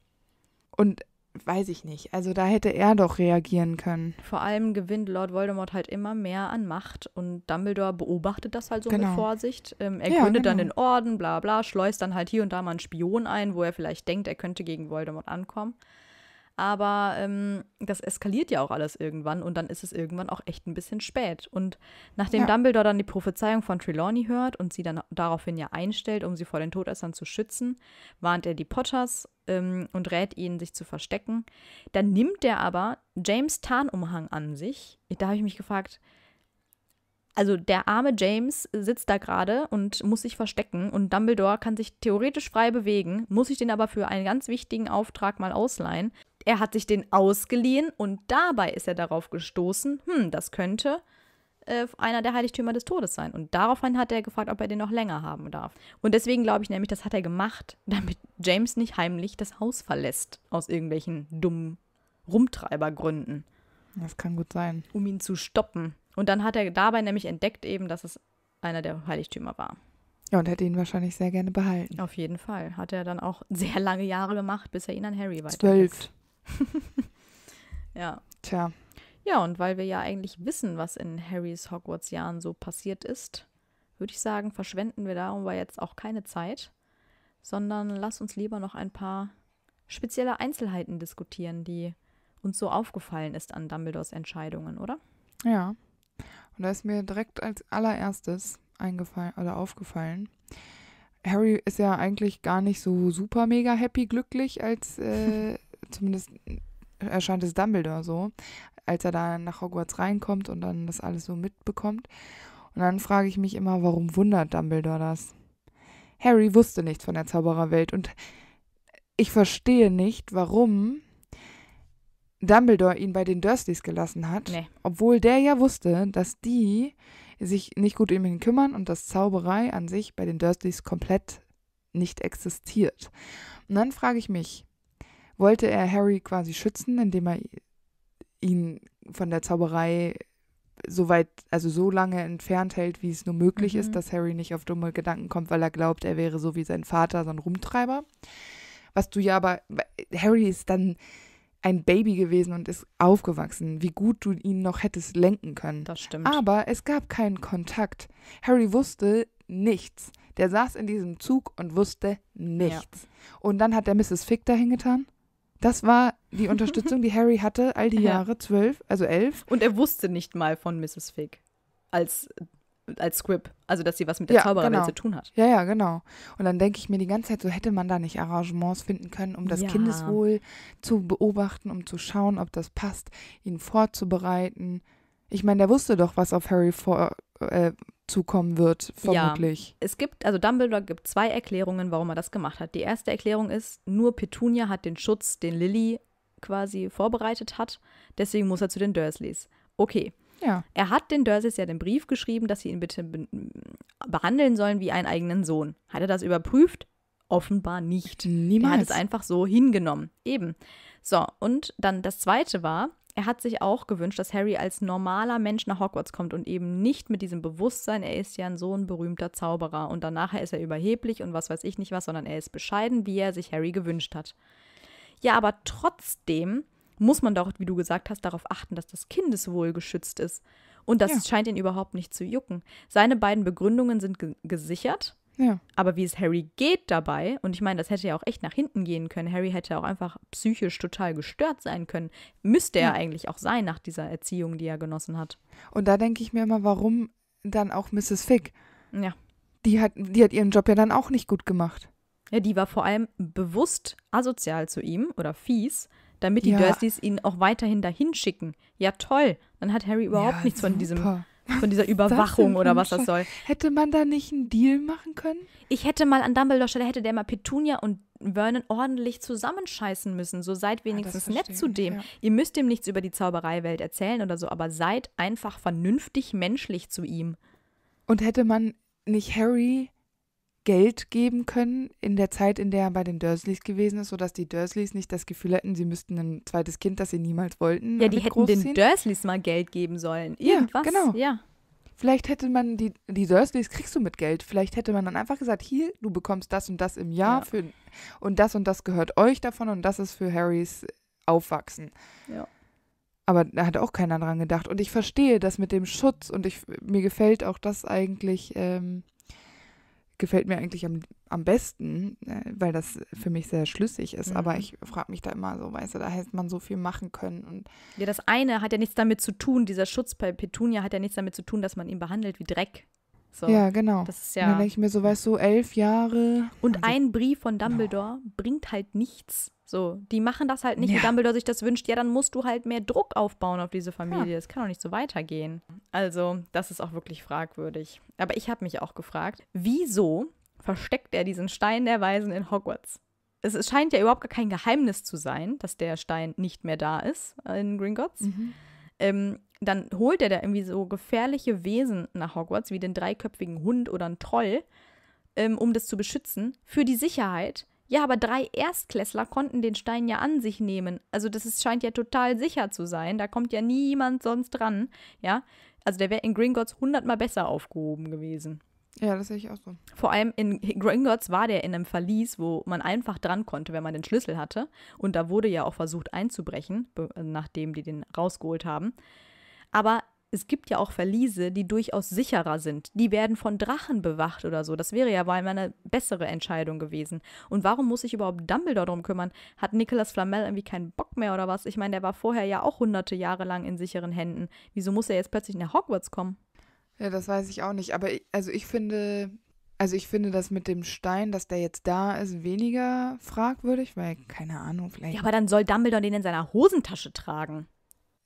Und weiß ich nicht. Also da hätte er doch reagieren können. Vor allem gewinnt Lord Voldemort halt immer mehr an Macht und Dumbledore beobachtet das halt so genau. mit Vorsicht. Ähm, er ja, gründet genau. dann den Orden, bla bla, schleust dann halt hier und da mal einen Spion ein, wo er vielleicht denkt, er könnte gegen Voldemort ankommen. Aber ähm, das eskaliert ja auch alles irgendwann und dann ist es irgendwann auch echt ein bisschen spät. Und nachdem ja. Dumbledore dann die Prophezeiung von Trelawney hört und sie dann daraufhin ja einstellt, um sie vor den Todessern zu schützen, warnt er die Potters ähm, und rät ihnen, sich zu verstecken. Dann nimmt er aber James Tarnumhang an sich. Da habe ich mich gefragt, also der arme James sitzt da gerade und muss sich verstecken und Dumbledore kann sich theoretisch frei bewegen, muss ich den aber für einen ganz wichtigen Auftrag mal ausleihen er hat sich den ausgeliehen und dabei ist er darauf gestoßen, hm, das könnte äh, einer der Heiligtümer des Todes sein. Und daraufhin hat er gefragt, ob er den noch länger haben darf. Und deswegen glaube ich nämlich, das hat er gemacht, damit James nicht heimlich das Haus verlässt, aus irgendwelchen dummen Rumtreibergründen. Das kann gut sein. Um ihn zu stoppen. Und dann hat er dabei nämlich entdeckt eben, dass es einer der Heiligtümer war. Ja, und hätte ihn wahrscheinlich sehr gerne behalten. Auf jeden Fall. Hat er dann auch sehr lange Jahre gemacht, bis er ihn an Harry weitergibt. Zwölf. ja. Tja. Ja, und weil wir ja eigentlich wissen, was in Harrys Hogwarts-Jahren so passiert ist, würde ich sagen, verschwenden wir darüber jetzt auch keine Zeit, sondern lass uns lieber noch ein paar spezielle Einzelheiten diskutieren, die uns so aufgefallen ist an Dumbledores Entscheidungen, oder? Ja. Und da ist mir direkt als allererstes eingefallen oder aufgefallen. Harry ist ja eigentlich gar nicht so super mega happy glücklich, als äh, zumindest erscheint es Dumbledore so, als er da nach Hogwarts reinkommt und dann das alles so mitbekommt. Und dann frage ich mich immer, warum wundert Dumbledore das? Harry wusste nichts von der Zaubererwelt und ich verstehe nicht, warum Dumbledore ihn bei den Dursleys gelassen hat, nee. obwohl der ja wusste, dass die sich nicht gut um ihn kümmern und dass Zauberei an sich bei den Dursleys komplett nicht existiert. Und dann frage ich mich, wollte er Harry quasi schützen, indem er ihn von der Zauberei so weit, also so lange entfernt hält, wie es nur möglich mhm. ist, dass Harry nicht auf dumme Gedanken kommt, weil er glaubt, er wäre so wie sein Vater, so ein Rumtreiber. Was du ja aber, Harry ist dann ein Baby gewesen und ist aufgewachsen, wie gut du ihn noch hättest lenken können. Das stimmt. Aber es gab keinen Kontakt. Harry wusste nichts. Der saß in diesem Zug und wusste nichts. Ja. Und dann hat der Mrs. Fick dahin getan das war die Unterstützung, die Harry hatte all die Jahre, zwölf, also elf. Und er wusste nicht mal von Mrs. Fig als, als Squib, also dass sie was mit der ja, Zaubererwelt genau. zu tun hat. Ja, ja, genau. Und dann denke ich mir die ganze Zeit, so hätte man da nicht Arrangements finden können, um das ja. Kindeswohl zu beobachten, um zu schauen, ob das passt, ihn vorzubereiten. Ich meine, der wusste doch, was auf Harry vor, äh, zukommen wird, vermutlich. Ja, es gibt, also Dumbledore gibt zwei Erklärungen, warum er das gemacht hat. Die erste Erklärung ist, nur Petunia hat den Schutz, den Lilly quasi vorbereitet hat, deswegen muss er zu den Dursleys. Okay. Ja. Er hat den Dursleys ja den Brief geschrieben, dass sie ihn bitte be behandeln sollen wie einen eigenen Sohn. Hat er das überprüft? Offenbar nicht. Niemals. Er hat es einfach so hingenommen. Eben. So, und dann das zweite war, er hat sich auch gewünscht, dass Harry als normaler Mensch nach Hogwarts kommt und eben nicht mit diesem Bewusstsein, er ist ja ein so ein berühmter Zauberer und danach ist er überheblich und was weiß ich nicht was, sondern er ist bescheiden, wie er sich Harry gewünscht hat. Ja, aber trotzdem muss man doch, wie du gesagt hast, darauf achten, dass das Kindeswohl geschützt ist. Und das ja. scheint ihn überhaupt nicht zu jucken. Seine beiden Begründungen sind ge gesichert ja. Aber wie es Harry geht dabei, und ich meine, das hätte ja auch echt nach hinten gehen können. Harry hätte auch einfach psychisch total gestört sein können. Müsste ja. er eigentlich auch sein nach dieser Erziehung, die er genossen hat. Und da denke ich mir immer, warum dann auch Mrs. Fick? Ja. Die hat, die hat ihren Job ja dann auch nicht gut gemacht. Ja, die war vor allem bewusst asozial zu ihm oder fies, damit die ja. Dursleys ihn auch weiterhin dahin schicken. Ja, toll. Dann hat Harry überhaupt ja, nichts super. von diesem von dieser Überwachung oder was das soll. Hätte man da nicht einen Deal machen können? Ich hätte mal an Dumbledore Stelle, hätte der mal Petunia und Vernon ordentlich zusammenscheißen müssen. So seid ah, wenigstens ja, nett zu dem. Ja. Ihr müsst ihm nichts über die Zaubereiwelt erzählen oder so, aber seid einfach vernünftig menschlich zu ihm. Und hätte man nicht Harry Geld geben können in der Zeit, in der er bei den Dursleys gewesen ist, sodass die Dursleys nicht das Gefühl hätten, sie müssten ein zweites Kind, das sie niemals wollten. Ja, die hätten den Dursleys mal Geld geben sollen. Irgendwas. Ja, genau. Ja. Vielleicht hätte man die, die Dursleys kriegst du mit Geld. Vielleicht hätte man dann einfach gesagt, hier, du bekommst das und das im Jahr ja. für, und das und das gehört euch davon und das ist für Harrys Aufwachsen. Ja. Aber da hat auch keiner dran gedacht. Und ich verstehe das mit dem Schutz und ich, mir gefällt auch das eigentlich. Ähm, gefällt mir eigentlich am, am besten, äh, weil das für mich sehr schlüssig ist. Mhm. Aber ich frage mich da immer so, weißt du, da hätte man so viel machen können. Und ja, das eine hat ja nichts damit zu tun, dieser Schutz bei Petunia hat ja nichts damit zu tun, dass man ihn behandelt wie Dreck. So, ja, genau. Das ist ja. Und dann denke ich mir so, weißt du, elf Jahre. Und also, ein Brief von Dumbledore no. bringt halt nichts. So, die machen das halt nicht, ja. wie Dumbledore sich das wünscht. Ja, dann musst du halt mehr Druck aufbauen auf diese Familie. Es ja. kann doch nicht so weitergehen. Also, das ist auch wirklich fragwürdig. Aber ich habe mich auch gefragt, wieso versteckt er diesen Stein der Weisen in Hogwarts? Es, scheint ja überhaupt gar kein Geheimnis zu sein, dass der Stein nicht mehr da ist äh, in Gringotts. Mhm. Ähm, dann holt er da irgendwie so gefährliche Wesen nach Hogwarts, wie den dreiköpfigen Hund oder einen Troll, ähm, um das zu beschützen, für die Sicherheit ja, aber drei Erstklässler konnten den Stein ja an sich nehmen. Also das ist, scheint ja total sicher zu sein. Da kommt ja niemand sonst dran. Ja, also der wäre in Gringotts hundertmal besser aufgehoben gewesen. Ja, das sehe ich auch so. Vor allem in Gringotts war der in einem Verlies, wo man einfach dran konnte, wenn man den Schlüssel hatte. Und da wurde ja auch versucht einzubrechen, nachdem die den rausgeholt haben. Aber es gibt ja auch Verliese, die durchaus sicherer sind. Die werden von Drachen bewacht oder so. Das wäre ja mal eine bessere Entscheidung gewesen. Und warum muss sich überhaupt Dumbledore darum kümmern? Hat Nicolas Flamel irgendwie keinen Bock mehr oder was? Ich meine, der war vorher ja auch hunderte Jahre lang in sicheren Händen. Wieso muss er jetzt plötzlich nach Hogwarts kommen? Ja, das weiß ich auch nicht. Aber ich, also ich finde, also ich finde das mit dem Stein, dass der jetzt da ist, weniger fragwürdig, weil keine Ahnung, vielleicht. Ja, aber dann soll Dumbledore den in seiner Hosentasche tragen.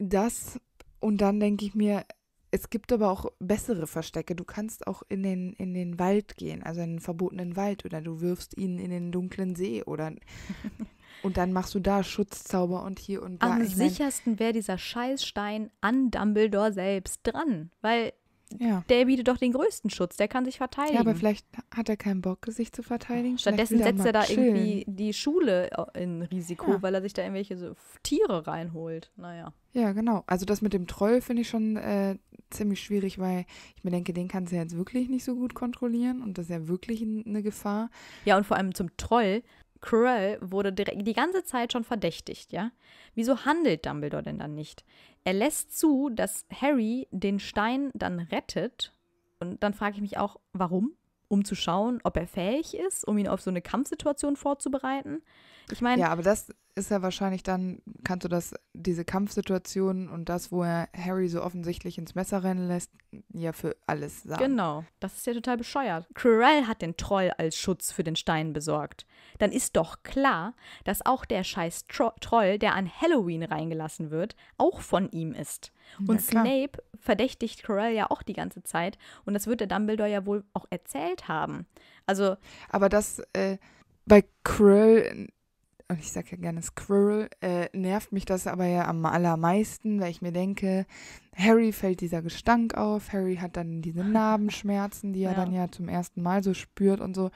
Das und dann denke ich mir, es gibt aber auch bessere Verstecke. Du kannst auch in den, in den Wald gehen, also in den verbotenen Wald, oder du wirfst ihn in den dunklen See oder und dann machst du da Schutzzauber und hier und da. Am ich sichersten wäre dieser Scheißstein an Dumbledore selbst dran, weil ja. Der bietet doch den größten Schutz, der kann sich verteidigen. Ja, aber vielleicht hat er keinen Bock, sich zu verteidigen. Stattdessen setzt er da chillen. irgendwie die Schule äh, in Risiko, ja. weil er sich da irgendwelche so Tiere reinholt. Naja. Ja, genau. Also das mit dem Troll finde ich schon äh, ziemlich schwierig, weil ich mir denke, den kannst du ja jetzt wirklich nicht so gut kontrollieren und das ist ja wirklich eine Gefahr. Ja, und vor allem zum Troll. Quirrell wurde direkt die ganze Zeit schon verdächtigt, ja? Wieso handelt Dumbledore denn dann nicht? Er lässt zu, dass Harry den Stein dann rettet. Und dann frage ich mich auch, warum? Um zu schauen, ob er fähig ist, um ihn auf so eine Kampfsituation vorzubereiten. Ich meine. Ja, aber das, ist ja wahrscheinlich dann, kannst du das, diese Kampfsituation und das, wo er Harry so offensichtlich ins Messer rennen lässt, ja für alles sagen. Genau, das ist ja total bescheuert. Cruel hat den Troll als Schutz für den Stein besorgt. Dann ist doch klar, dass auch der scheiß Tro Troll, der an Halloween reingelassen wird, auch von ihm ist. Und Snape verdächtigt Cruel ja auch die ganze Zeit. Und das wird der Dumbledore ja wohl auch erzählt haben. Also. Aber das äh, bei Quirrell und ich sage ja gerne Squirrel, äh, nervt mich das aber ja am allermeisten, weil ich mir denke, Harry fällt dieser Gestank auf, Harry hat dann diese Narbenschmerzen, die er ja. dann ja zum ersten Mal so spürt und so.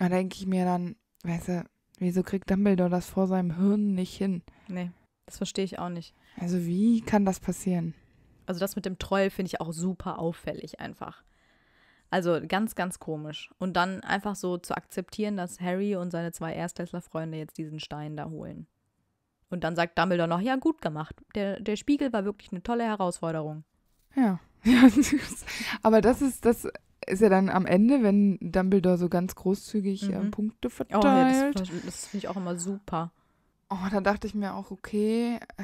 Da denke ich mir dann, weißt du, wieso kriegt Dumbledore das vor seinem Hirn nicht hin? Nee, das verstehe ich auch nicht. Also wie kann das passieren? Also das mit dem Troll finde ich auch super auffällig einfach. Also ganz, ganz komisch. Und dann einfach so zu akzeptieren, dass Harry und seine zwei Erstklässler-Freunde jetzt diesen Stein da holen. Und dann sagt Dumbledore noch, ja, gut gemacht. Der, der Spiegel war wirklich eine tolle Herausforderung. Ja. Aber das ist, das ist ja dann am Ende, wenn Dumbledore so ganz großzügig ähm, mhm. äh, Punkte verteilt. Oh, ja, das, das finde ich auch immer super. Oh, da dachte ich mir auch, okay, äh,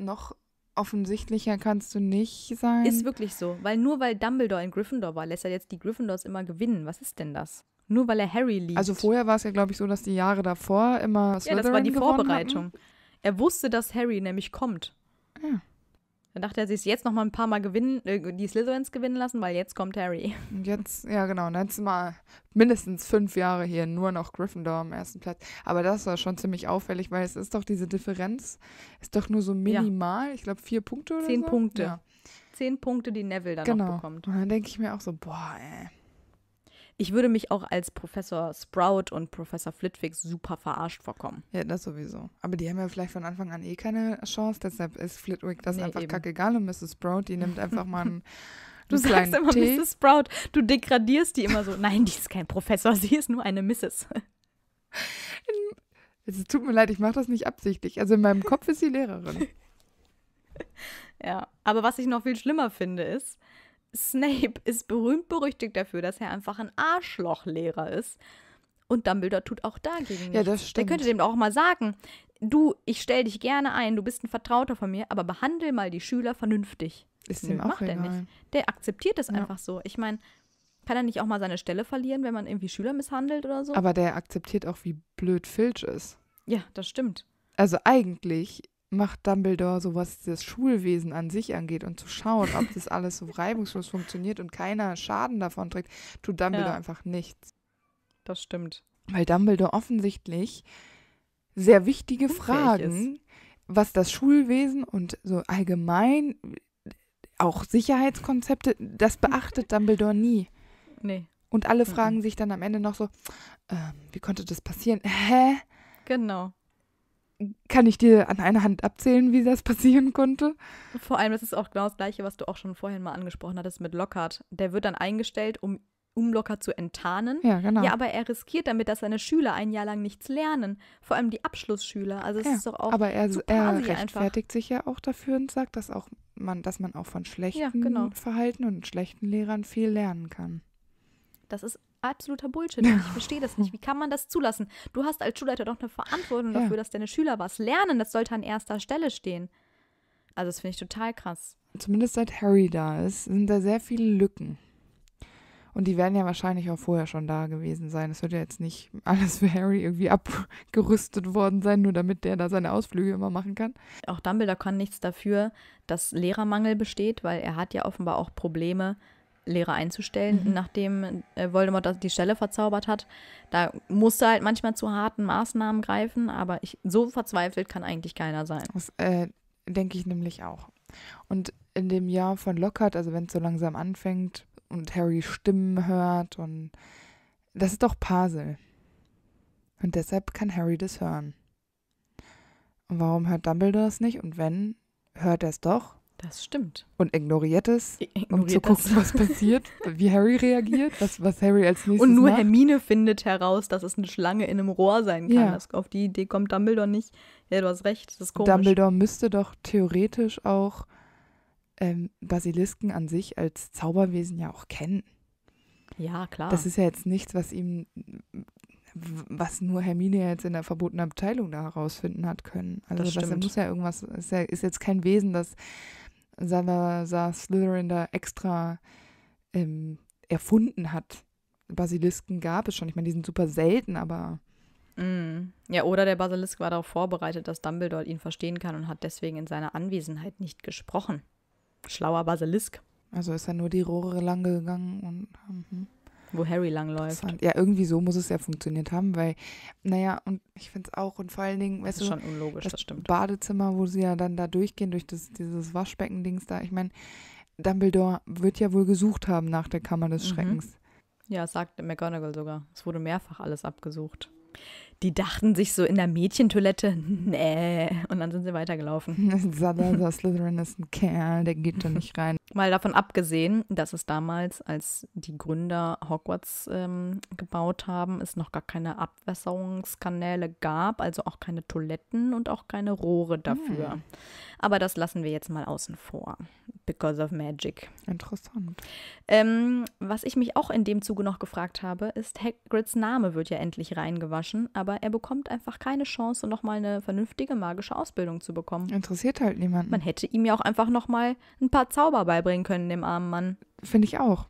noch offensichtlicher kannst du nicht sein. Ist wirklich so, weil nur weil Dumbledore in Gryffindor war, lässt er jetzt die Gryffindors immer gewinnen. Was ist denn das? Nur weil er Harry liebt. Also vorher war es ja, glaube ich, so, dass die Jahre davor immer Slytherin Ja, das war die Vorbereitung. Hatten. Er wusste, dass Harry nämlich kommt. Ja. Dann dachte er, sie ist jetzt noch mal ein paar Mal gewinnen, äh, die Slytherins gewinnen lassen, weil jetzt kommt Harry. Und jetzt, ja genau, und sind mal mindestens fünf Jahre hier nur noch Gryffindor am ersten Platz. Aber das war schon ziemlich auffällig, weil es ist doch diese Differenz, ist doch nur so minimal, ja. ich glaube vier Punkte oder Zehn so. Punkte. Ja. Zehn Punkte, die Neville dann genau. noch bekommt. Und dann denke ich mir auch so, boah, ey ich würde mich auch als Professor Sprout und Professor Flitwick super verarscht vorkommen. Ja, das sowieso. Aber die haben ja vielleicht von Anfang an eh keine Chance, deshalb ist Flitwick das nee, einfach kackegal und Mrs. Sprout, die nimmt einfach mal einen. Du sagst immer Tee. Mrs. Sprout, du degradierst die immer so. Nein, die ist kein Professor, sie ist nur eine Mrs. Es tut mir leid, ich mache das nicht absichtlich. Also in meinem Kopf ist sie Lehrerin. Ja, aber was ich noch viel schlimmer finde ist, Snape ist berühmt berüchtigt dafür, dass er einfach ein Arschlochlehrer ist. Und Dumbledore tut auch dagegen. Nichts. Ja, das stimmt. Der könnte dem auch mal sagen, du, ich stell dich gerne ein, du bist ein Vertrauter von mir, aber behandle mal die Schüler vernünftig. Ist Nö, ihm auch macht egal. er nicht. Der akzeptiert es ja. einfach so. Ich meine, kann er nicht auch mal seine Stelle verlieren, wenn man irgendwie Schüler misshandelt oder so? Aber der akzeptiert auch, wie blöd Filch ist. Ja, das stimmt. Also eigentlich macht Dumbledore so, was das Schulwesen an sich angeht und zu schauen, ob das alles so reibungslos funktioniert und keiner Schaden davon trägt, tut Dumbledore ja. einfach nichts. Das stimmt. Weil Dumbledore offensichtlich sehr wichtige Unfähig Fragen, ist. was das Schulwesen und so allgemein auch Sicherheitskonzepte, das beachtet Dumbledore nie. Nee. Und alle fragen mhm. sich dann am Ende noch so, äh, wie konnte das passieren? Hä? Genau kann ich dir an einer Hand abzählen, wie das passieren konnte. Vor allem, das ist auch genau das Gleiche, was du auch schon vorhin mal angesprochen hattest mit Lockhart. Der wird dann eingestellt, um, um Lockhart zu enttarnen. Ja, genau. Ja, aber er riskiert damit, dass seine Schüler ein Jahr lang nichts lernen. Vor allem die Abschlussschüler. Also es ja, ist doch auch Aber er, er rechtfertigt einfach. sich ja auch dafür und sagt, dass, auch man, dass man auch von schlechten ja, genau. Verhalten und schlechten Lehrern viel lernen kann. Das ist absoluter Bullshit. Ich verstehe das nicht. Wie kann man das zulassen? Du hast als Schulleiter doch eine Verantwortung ja. dafür, dass deine Schüler was lernen. Das sollte an erster Stelle stehen. Also das finde ich total krass. Zumindest seit Harry da ist, sind da sehr viele Lücken. Und die werden ja wahrscheinlich auch vorher schon da gewesen sein. Es wird ja jetzt nicht alles für Harry irgendwie abgerüstet worden sein, nur damit der da seine Ausflüge immer machen kann. Auch Dumbledore kann nichts dafür, dass Lehrermangel besteht, weil er hat ja offenbar auch Probleme, äh, Lehrer einzustellen, mhm. nachdem äh, Voldemort die Stelle verzaubert hat. Da musste halt manchmal zu harten Maßnahmen greifen, aber ich, so verzweifelt kann eigentlich keiner sein. Das äh, denke ich nämlich auch. Und in dem Jahr von Lockhart, also wenn es so langsam anfängt und Harry Stimmen hört und das ist doch Pasel. Und deshalb kann Harry das hören. Und warum hört Dumbledore es nicht? Und wenn, hört er es doch? Das stimmt. Und ignoriert es, Ignoriert um zu gucken, das. was passiert, wie Harry reagiert, was, was Harry als nächstes Und nur macht. Hermine findet heraus, dass es eine Schlange in einem Rohr sein kann. Ja. Das, auf die Idee kommt Dumbledore nicht. Ja, du hast recht, das ist komisch. Dumbledore müsste doch theoretisch auch ähm, Basilisken an sich als Zauberwesen ja auch kennen. Ja, klar. Das ist ja jetzt nichts, was ihm, was nur Hermine jetzt in der verbotenen Abteilung da herausfinden hat können. Also das, das muss ja irgendwas, ist, ja, ist jetzt kein Wesen, das Salazar Slytherin da extra ähm, erfunden hat. Basilisken gab es schon. Ich meine, die sind super selten, aber. Mm. Ja, oder der Basilisk war darauf vorbereitet, dass Dumbledore ihn verstehen kann und hat deswegen in seiner Anwesenheit nicht gesprochen. Schlauer Basilisk. Also ist er nur die Rohre lang gegangen und. Mhm. Wo Harry langläuft. Ja, irgendwie so muss es ja funktioniert haben, weil, naja, und ich finde es auch, und vor allen Dingen, weißt das ist du, schon unlogisch, das, das stimmt. Badezimmer, wo sie ja dann da durchgehen, durch das, dieses Waschbecken-Dings da, ich meine, Dumbledore wird ja wohl gesucht haben nach der Kammer des mhm. Schreckens. Mhm. Ja, sagt McGonagall sogar. Es wurde mehrfach alles abgesucht. Die dachten sich so in der Mädchentoilette, nee, und dann sind sie weitergelaufen. Slytherin ist ein Kerl, der geht da nicht rein. Mal davon abgesehen, dass es damals, als die Gründer Hogwarts ähm, gebaut haben, es noch gar keine Abwässerungskanäle gab, also auch keine Toiletten und auch keine Rohre dafür. Hm. Aber das lassen wir jetzt mal außen vor. Because of Magic. Interessant. Ähm, was ich mich auch in dem Zuge noch gefragt habe, ist, Hagrids Name wird ja endlich reingewaschen, aber er bekommt einfach keine Chance, nochmal eine vernünftige magische Ausbildung zu bekommen. Interessiert halt niemanden. Man hätte ihm ja auch einfach nochmal ein paar Zauber bei beibringen können, dem armen Mann. Finde ich auch.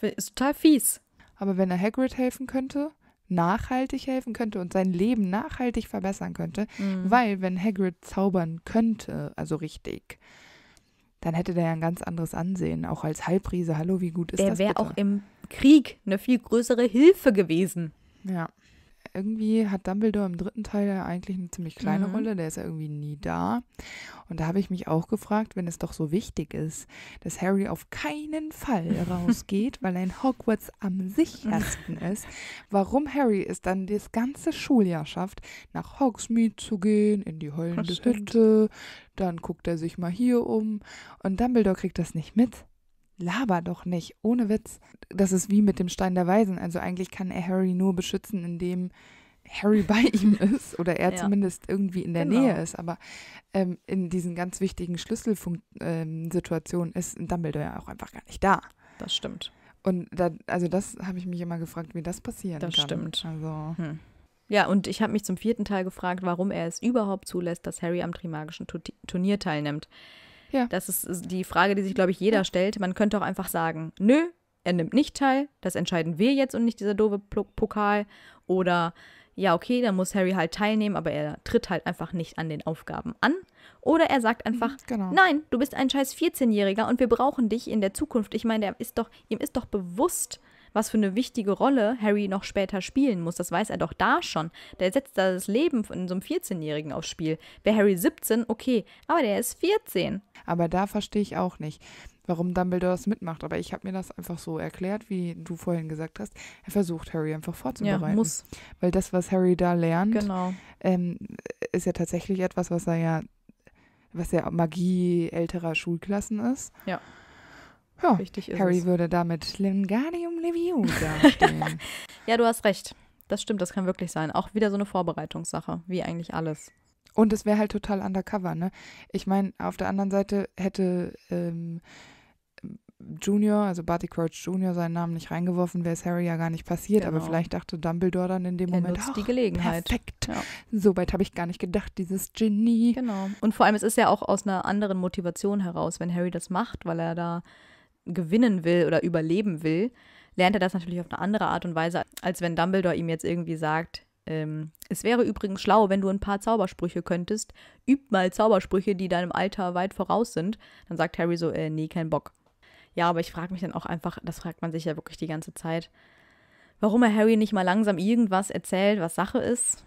Ist total fies. Aber wenn er Hagrid helfen könnte, nachhaltig helfen könnte und sein Leben nachhaltig verbessern könnte, mhm. weil wenn Hagrid zaubern könnte, also richtig, dann hätte der ja ein ganz anderes Ansehen, auch als Halbriese. Hallo, wie gut ist der das? Der wäre auch im Krieg eine viel größere Hilfe gewesen. Ja irgendwie hat Dumbledore im dritten Teil ja eigentlich eine ziemlich kleine mhm. Rolle, der ist ja irgendwie nie da. Und da habe ich mich auch gefragt, wenn es doch so wichtig ist, dass Harry auf keinen Fall rausgeht, weil ein Hogwarts am sichersten ist, warum Harry es dann das ganze Schuljahr schafft, nach Hogsmeade zu gehen, in die heulende Hütte, dann guckt er sich mal hier um und Dumbledore kriegt das nicht mit laber doch nicht, ohne Witz. Das ist wie mit dem Stein der Weisen. Also eigentlich kann er Harry nur beschützen, indem Harry bei ihm ist oder er ja. zumindest irgendwie in der genau. Nähe ist. Aber ähm, in diesen ganz wichtigen Schlüsselsituationen ähm, ist Dumbledore ja auch einfach gar nicht da. Das stimmt. Und da, also das habe ich mich immer gefragt, wie das passieren das kann. Das stimmt. Also. Hm. Ja, und ich habe mich zum vierten Teil gefragt, warum er es überhaupt zulässt, dass Harry am Trimagischen Turnier teilnimmt. Ja. Das ist die Frage, die sich, glaube ich, jeder ja. stellt. Man könnte auch einfach sagen, nö, er nimmt nicht teil, das entscheiden wir jetzt und nicht dieser doofe Pokal. Oder ja, okay, dann muss Harry halt teilnehmen, aber er tritt halt einfach nicht an den Aufgaben an. Oder er sagt mhm, einfach, genau. nein, du bist ein scheiß 14-Jähriger und wir brauchen dich in der Zukunft. Ich meine, ihm ist doch bewusst, was für eine wichtige Rolle Harry noch später spielen muss. Das weiß er doch da schon. Der setzt da das Leben von so einem 14-Jährigen aufs Spiel. Wäre Harry 17, okay, aber der ist 14. Aber da verstehe ich auch nicht warum Dumbledore das mitmacht. Aber ich habe mir das einfach so erklärt, wie du vorhin gesagt hast. Er versucht, Harry einfach vorzubereiten. Ja, muss. Weil das, was Harry da lernt, genau. ähm, ist ja tatsächlich etwas, was er ja, was ja Magie älterer Schulklassen ist. Ja. Ja, Richtig Harry es. würde damit Lingardium Leviosa stehen. ja, du hast recht. Das stimmt, das kann wirklich sein. Auch wieder so eine Vorbereitungssache, wie eigentlich alles. Und es wäre halt total undercover, ne? Ich meine, auf der anderen Seite hätte ähm, Junior, also Barty Crouch Junior, seinen Namen nicht reingeworfen, wäre es Harry ja gar nicht passiert. Genau. Aber vielleicht dachte Dumbledore dann in dem er Moment, nutzt die oh, Gelegenheit. Perfekt. Ja. So weit habe ich gar nicht gedacht, dieses Genie. Genau. Und vor allem, es ist ja auch aus einer anderen Motivation heraus, wenn Harry das macht, weil er da gewinnen will oder überleben will, lernt er das natürlich auf eine andere Art und Weise, als wenn Dumbledore ihm jetzt irgendwie sagt, ähm, es wäre übrigens schlau, wenn du ein paar Zaubersprüche könntest, üb mal Zaubersprüche, die deinem Alter weit voraus sind. Dann sagt Harry so, äh, nee, kein Bock. Ja, aber ich frage mich dann auch einfach, das fragt man sich ja wirklich die ganze Zeit, warum er Harry nicht mal langsam irgendwas erzählt, was Sache ist.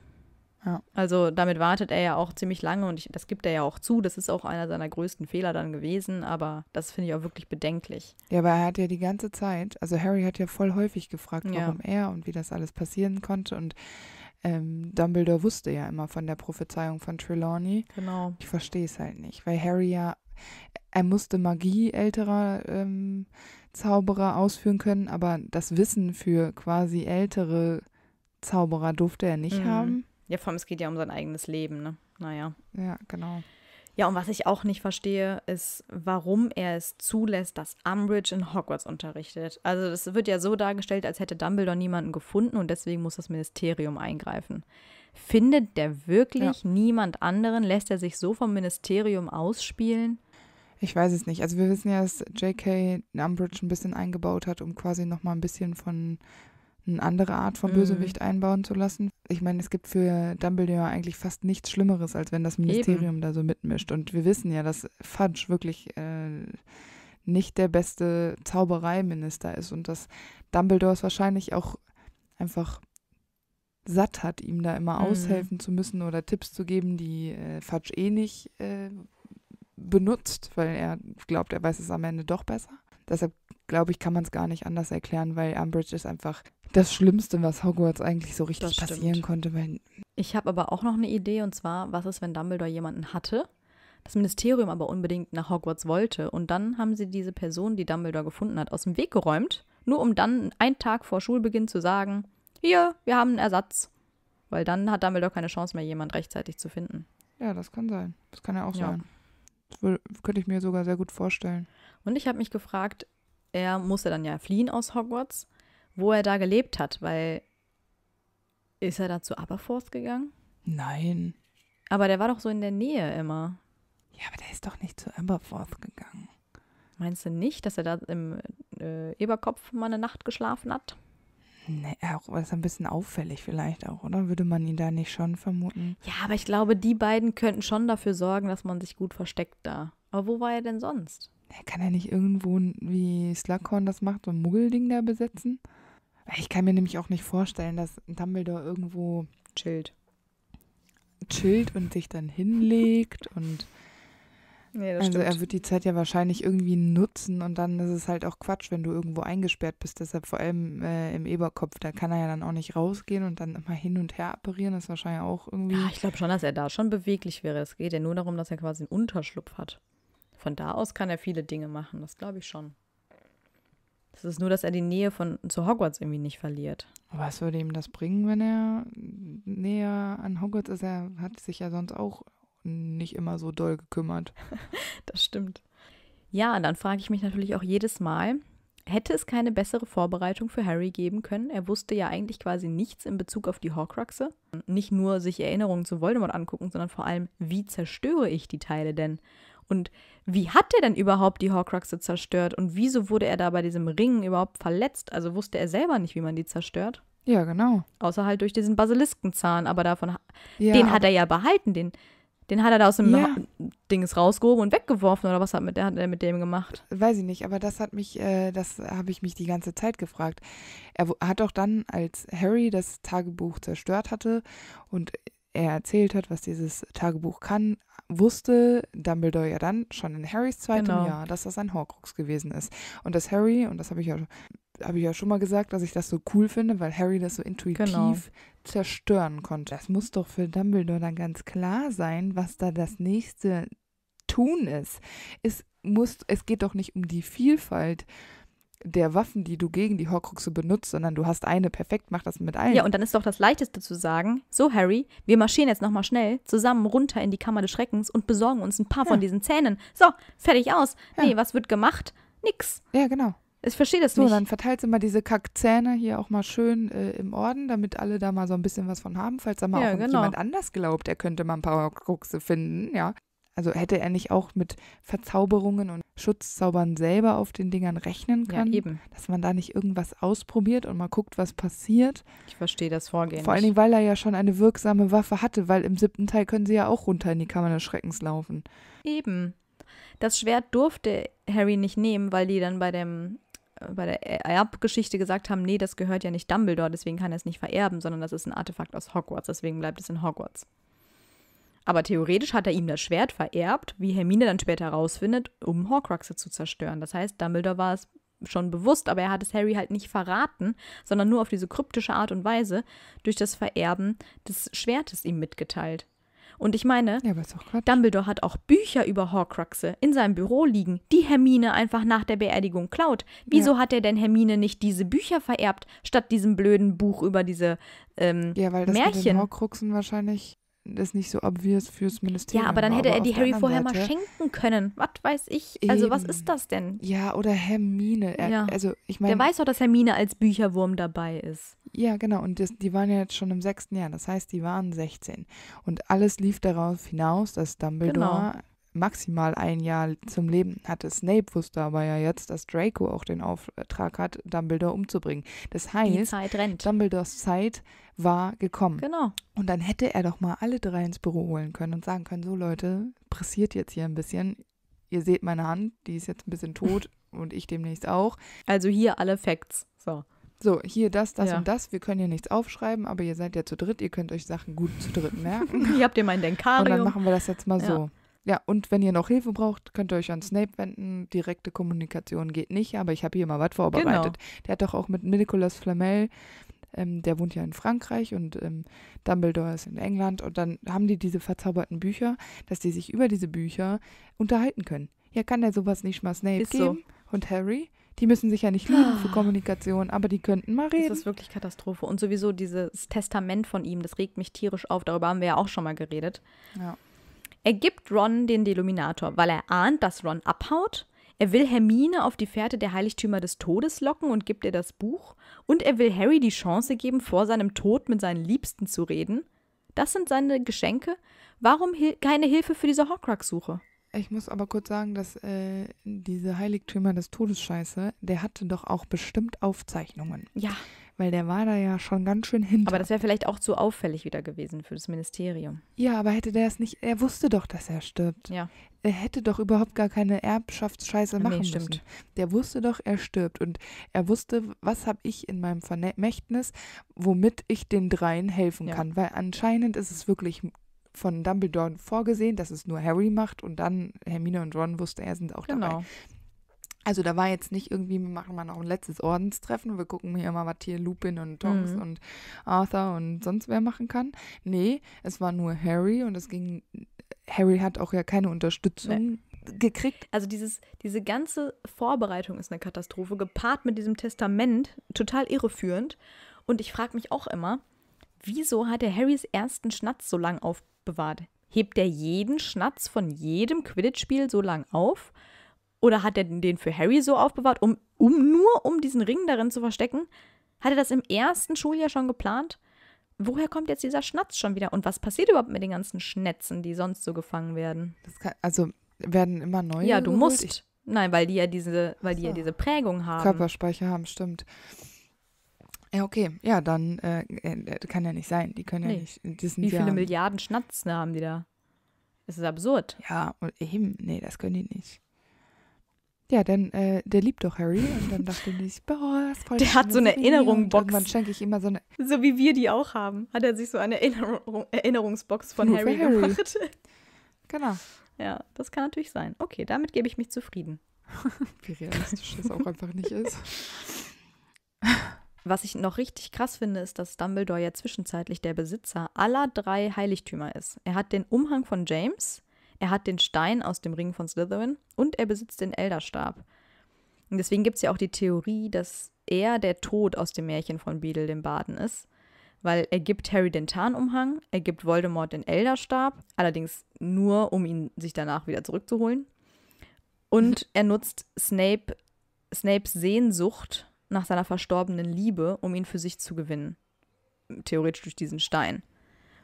Ja, also damit wartet er ja auch ziemlich lange und ich, das gibt er ja auch zu. Das ist auch einer seiner größten Fehler dann gewesen, aber das finde ich auch wirklich bedenklich. Ja, aber er hat ja die ganze Zeit, also Harry hat ja voll häufig gefragt, warum ja. er und wie das alles passieren konnte und ähm, Dumbledore wusste ja immer von der Prophezeiung von Trelawney. Genau. Ich verstehe es halt nicht, weil Harry ja, er musste Magie älterer ähm, Zauberer ausführen können, aber das Wissen für quasi ältere Zauberer durfte er nicht mhm. haben. Ja, vor allem, es geht ja um sein eigenes Leben, ne? Naja. Ja, genau. Ja, und was ich auch nicht verstehe, ist, warum er es zulässt, dass Umbridge in Hogwarts unterrichtet. Also das wird ja so dargestellt, als hätte Dumbledore niemanden gefunden und deswegen muss das Ministerium eingreifen. Findet der wirklich ja. niemand anderen? Lässt er sich so vom Ministerium ausspielen? Ich weiß es nicht. Also wir wissen ja, dass J.K. Umbridge ein bisschen eingebaut hat, um quasi nochmal ein bisschen von eine andere Art von mhm. Bösewicht mhm. einbauen zu lassen. Ich meine, es gibt für Dumbledore eigentlich fast nichts Schlimmeres, als wenn das Ministerium Eben. da so mitmischt. Und wir wissen ja, dass Fudge wirklich äh, nicht der beste Zaubereiminister ist und dass Dumbledore es wahrscheinlich auch einfach satt hat, ihm da immer mhm. aushelfen zu müssen oder Tipps zu geben, die äh, Fudge eh nicht äh, benutzt, weil er glaubt, er weiß es am Ende doch besser. Deshalb glaube ich, kann man es gar nicht anders erklären, weil Umbridge ist einfach das Schlimmste, was Hogwarts eigentlich so richtig passieren konnte. Weil ich habe aber auch noch eine Idee und zwar, was ist, wenn Dumbledore jemanden hatte, das Ministerium aber unbedingt nach Hogwarts wollte und dann haben sie diese Person, die Dumbledore gefunden hat, aus dem Weg geräumt, nur um dann einen Tag vor Schulbeginn zu sagen, hier, wir haben einen Ersatz. Weil dann hat Dumbledore keine Chance mehr, jemanden rechtzeitig zu finden. Ja, das kann sein. Das kann ja auch ja. sein könnte ich mir sogar sehr gut vorstellen. Und ich habe mich gefragt, er musste dann ja fliehen aus Hogwarts, wo er da gelebt hat, weil ist er da zu Aberforth gegangen? Nein. Aber der war doch so in der Nähe immer. Ja, aber der ist doch nicht zu Aberforth gegangen. Meinst du nicht, dass er da im äh, Eberkopf mal eine Nacht geschlafen hat? Nee, auch ist ein bisschen auffällig vielleicht auch, oder? Würde man ihn da nicht schon vermuten? Ja, aber ich glaube, die beiden könnten schon dafür sorgen, dass man sich gut versteckt da. Aber wo war er denn sonst? Er kann ja nicht irgendwo, wie Slughorn das macht, so ein Muggelding da besetzen. Ich kann mir nämlich auch nicht vorstellen, dass Dumbledore irgendwo chillt. Chillt und sich dann hinlegt und Nee, also stimmt. er wird die Zeit ja wahrscheinlich irgendwie nutzen und dann ist es halt auch Quatsch, wenn du irgendwo eingesperrt bist. Deshalb vor allem äh, im Eberkopf, da kann er ja dann auch nicht rausgehen und dann immer hin und her operieren. Das ist wahrscheinlich auch irgendwie. Ja, ah, ich glaube schon, dass er da schon beweglich wäre. Es geht ja nur darum, dass er quasi einen Unterschlupf hat. Von da aus kann er viele Dinge machen, das glaube ich schon. Es ist nur, dass er die Nähe von zu Hogwarts irgendwie nicht verliert. Was würde ihm das bringen, wenn er näher an Hogwarts ist? Er hat sich ja sonst auch nicht immer so doll gekümmert. das stimmt. Ja, dann frage ich mich natürlich auch jedes Mal, hätte es keine bessere Vorbereitung für Harry geben können? Er wusste ja eigentlich quasi nichts in Bezug auf die Horcruxe. Nicht nur sich Erinnerungen zu Voldemort angucken, sondern vor allem, wie zerstöre ich die Teile denn? Und wie hat er denn überhaupt die Horcruxe zerstört? Und wieso wurde er da bei diesem Ring überhaupt verletzt? Also wusste er selber nicht, wie man die zerstört? Ja, genau. Außer halt durch diesen Basiliskenzahn, aber davon, ja, den hat er ja behalten, den, den hat er da aus dem ja. Dings rausgehoben und weggeworfen oder was hat, mit, hat er mit dem gemacht? Weiß ich nicht, aber das hat mich, äh, das habe ich mich die ganze Zeit gefragt. Er hat doch dann, als Harry das Tagebuch zerstört hatte und er erzählt hat, was dieses Tagebuch kann, wusste Dumbledore ja dann schon in Harrys zweitem genau. Jahr, dass das ein Horcrux gewesen ist. Und dass Harry, und das habe ich ja habe ich ja schon mal gesagt, dass ich das so cool finde, weil Harry das so intuitiv genau zerstören konnte. Das muss doch für Dumbledore dann ganz klar sein, was da das nächste tun ist. Es, muss, es geht doch nicht um die Vielfalt der Waffen, die du gegen die Horcruxe benutzt, sondern du hast eine perfekt, mach das mit allen. Ja, und dann ist doch das Leichteste zu sagen, so Harry, wir marschieren jetzt nochmal schnell zusammen runter in die Kammer des Schreckens und besorgen uns ein paar ja. von diesen Zähnen. So, fertig aus. Ja. Nee, was wird gemacht? Nix. Ja, genau. Ich verstehe das nicht. So, dann verteilt sie mal diese Kackzähne hier auch mal schön äh, im Orden, damit alle da mal so ein bisschen was von haben, falls da mal ja, auch genau. jemand anders glaubt, er könnte mal ein paar Kruxe finden, ja. Also hätte er nicht auch mit Verzauberungen und Schutzzaubern selber auf den Dingern rechnen können? Ja, eben. Dass man da nicht irgendwas ausprobiert und mal guckt, was passiert. Ich verstehe das Vorgehen. Vor allen Dingen, weil er ja schon eine wirksame Waffe hatte, weil im siebten Teil können sie ja auch runter in die Kammer des Schreckens laufen. Eben. Das Schwert durfte Harry nicht nehmen, weil die dann bei dem bei der e- Erbgeschichte gesagt haben, nee, das gehört ja nicht Dumbledore, deswegen kann er es nicht vererben, sondern das ist ein Artefakt aus Hogwarts, deswegen bleibt es in Hogwarts. Aber theoretisch hat er ihm das Schwert vererbt, wie Hermine dann später rausfindet, um Horcruxe zu zerstören. Das heißt, Dumbledore war es schon bewusst, aber er hat es Harry halt nicht verraten, sondern nur auf diese kryptische Art und Weise durch das Vererben des Schwertes ihm mitgeteilt. Und ich meine, ja, Dumbledore hat auch Bücher über Horcruxe in seinem Büro liegen, die Hermine einfach nach der Beerdigung klaut. Wieso ja. hat er denn Hermine nicht diese Bücher vererbt, statt diesem blöden Buch über diese ähm, ja, weil das Märchen? Mit den Horcruxen wahrscheinlich das nicht so obvious fürs Ministerium. Ja, aber dann hätte aber er die Harry vorher Seite, mal schenken können. Was weiß ich? Also, eben. was ist das denn? Ja, oder Hermine. Er, ja. Also, ich meine. Der weiß doch, dass Hermine als Bücherwurm dabei ist. Ja, genau. Und das, die waren ja jetzt schon im sechsten Jahr. Das heißt, die waren 16. Und alles lief darauf hinaus, dass Dumbledore genau maximal ein Jahr zum Leben hatte. Snape wusste aber ja jetzt, dass Draco auch den Auftrag hat, Dumbledore umzubringen. Das heißt, Zeit Dumbledores Zeit war gekommen. Genau. Und dann hätte er doch mal alle drei ins Büro holen können und sagen können, so Leute, pressiert jetzt hier ein bisschen. Ihr seht meine Hand, die ist jetzt ein bisschen tot und ich demnächst auch. Also hier alle Facts. So. So, hier das, das ja. und das. Wir können hier nichts aufschreiben, aber ihr seid ja zu dritt. Ihr könnt euch Sachen gut zu dritt merken. Ihr habt ihr mein Denkarium. Und dann machen wir das jetzt mal ja. so. Ja, und wenn ihr noch Hilfe braucht, könnt ihr euch an Snape wenden. Direkte Kommunikation geht nicht, aber ich habe hier mal was vorbereitet. Genau. Der hat doch auch mit Nicolas Flamel, ähm, der wohnt ja in Frankreich und ähm, Dumbledore ist in England. Und dann haben die diese verzauberten Bücher, dass die sich über diese Bücher unterhalten können. Ja, kann der sowas nicht mal Snape ist geben? So. Und Harry? Die müssen sich ja nicht lieben für Kommunikation, aber die könnten mal reden. Das ist wirklich Katastrophe. Und sowieso dieses Testament von ihm, das regt mich tierisch auf. Darüber haben wir ja auch schon mal geredet. Ja. Er gibt Ron den Deluminator, weil er ahnt, dass Ron abhaut. Er will Hermine auf die Fährte der Heiligtümer des Todes locken und gibt ihr das Buch. Und er will Harry die Chance geben, vor seinem Tod mit seinen Liebsten zu reden. Das sind seine Geschenke. Warum hil keine Hilfe für diese Horcrux-Suche? Ich muss aber kurz sagen, dass äh, diese Heiligtümer des Todes Scheiße, der hatte doch auch bestimmt Aufzeichnungen. Ja weil der war da ja schon ganz schön hinter. Aber das wäre vielleicht auch zu auffällig wieder gewesen für das Ministerium. Ja, aber hätte der es nicht, er wusste doch, dass er stirbt. Ja. Er hätte doch überhaupt gar keine Erbschaftsscheiße machen nee, stimmt. müssen. Der wusste doch, er stirbt und er wusste, was habe ich in meinem Vermächtnis, womit ich den dreien helfen ja. kann, weil anscheinend ist es wirklich von Dumbledore vorgesehen, dass es nur Harry macht und dann Hermine und Ron wusste, er sind auch genau. dabei. Also da war jetzt nicht irgendwie, wir machen mal noch ein letztes Ordenstreffen, wir gucken hier mal, was hier Lupin und Tonks mhm. und Arthur und sonst wer machen kann. Nee, es war nur Harry und es ging, Harry hat auch ja keine Unterstützung nee. gekriegt. Also dieses, diese ganze Vorbereitung ist eine Katastrophe, gepaart mit diesem Testament, total irreführend. Und ich frage mich auch immer, wieso hat er Harrys ersten Schnatz so lang aufbewahrt? Hebt er jeden Schnatz von jedem Quidditch-Spiel so lang auf? Oder hat er den für Harry so aufbewahrt, um, um nur um diesen Ring darin zu verstecken? Hat er das im ersten Schuljahr schon geplant? Woher kommt jetzt dieser Schnatz schon wieder? Und was passiert überhaupt mit den ganzen Schnätzen, die sonst so gefangen werden? Kann, also werden immer neue. Ja, du geholt? musst. Ich Nein, weil die ja diese, weil so. die ja diese Prägung haben. Körperspeicher haben, stimmt. Ja, okay. Ja, dann äh, äh kann ja nicht sein. Die können nee. ja nicht. Wie viele ja, Milliarden Schnatzen haben die da? Das ist absurd. Ja, und eben, nee, das können die nicht. Ja, denn äh, der liebt doch Harry. Und dann dachte ich, boah, ist voll Der hat so eine Erinnerungsbox. Irgendwann schenke ich immer so eine. So wie wir die auch haben, hat er sich so eine Erinnerung, Erinnerungsbox von Harry, Harry gemacht. Genau. Ja, das kann natürlich sein. Okay, damit gebe ich mich zufrieden. wie realistisch das auch einfach nicht ist. Was ich noch richtig krass finde, ist, dass Dumbledore ja zwischenzeitlich der Besitzer aller drei Heiligtümer ist. Er hat den Umhang von James, er hat den Stein aus dem Ring von Slytherin und er besitzt den Elderstab. Und deswegen gibt es ja auch die Theorie, dass er der Tod aus dem Märchen von Beadle dem Baden ist. Weil er gibt Harry den Tarnumhang, er gibt Voldemort den Elderstab, allerdings nur, um ihn sich danach wieder zurückzuholen. Und er nutzt Snape, Snapes Sehnsucht nach seiner verstorbenen Liebe, um ihn für sich zu gewinnen. Theoretisch durch diesen Stein.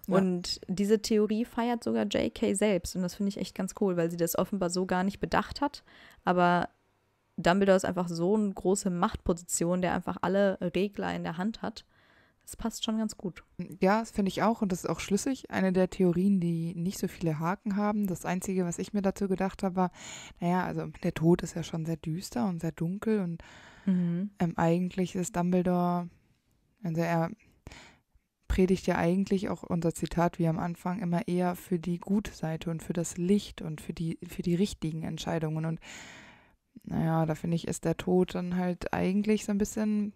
Und diese Theorie feiert sogar JK selbst. Und das finde ich echt ganz cool, weil sie das offenbar so gar nicht bedacht hat. Aber Dumbledore ist einfach so eine große Machtposition, der einfach alle Regler in der Hand hat. Das passt schon ganz gut. Ja, das finde ich auch und das ist auch schlüssig. Eine der Theorien, die nicht so viele Haken haben. Das Einzige, was ich mir dazu gedacht habe, war, naja, also der Tod ist ja schon sehr düster und sehr dunkel und mhm. ähm, eigentlich ist Dumbledore, also er predigt ja eigentlich auch unser Zitat wie am Anfang immer eher für die gute Seite und für das Licht und für die, für die richtigen Entscheidungen. Und naja, da finde ich, ist der Tod dann halt eigentlich so ein bisschen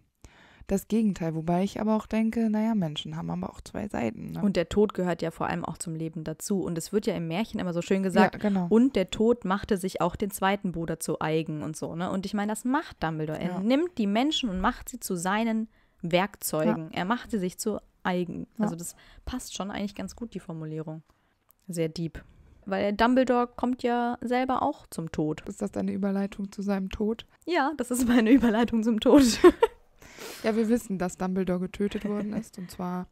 das Gegenteil. Wobei ich aber auch denke, naja, Menschen haben aber auch zwei Seiten. Ne? Und der Tod gehört ja vor allem auch zum Leben dazu. Und es wird ja im Märchen immer so schön gesagt, ja, genau. und der Tod machte sich auch den zweiten Bruder zu eigen und so. Ne? Und ich meine, das macht Dumbledore. Er ja. nimmt die Menschen und macht sie zu seinen Werkzeugen. Ja. Er macht sie sich zu eigen. Ja. Also das passt schon eigentlich ganz gut, die Formulierung. Sehr deep. Weil Dumbledore kommt ja selber auch zum Tod. Ist das deine Überleitung zu seinem Tod? Ja, das ist meine Überleitung zum Tod. ja, wir wissen, dass Dumbledore getötet worden ist. Und zwar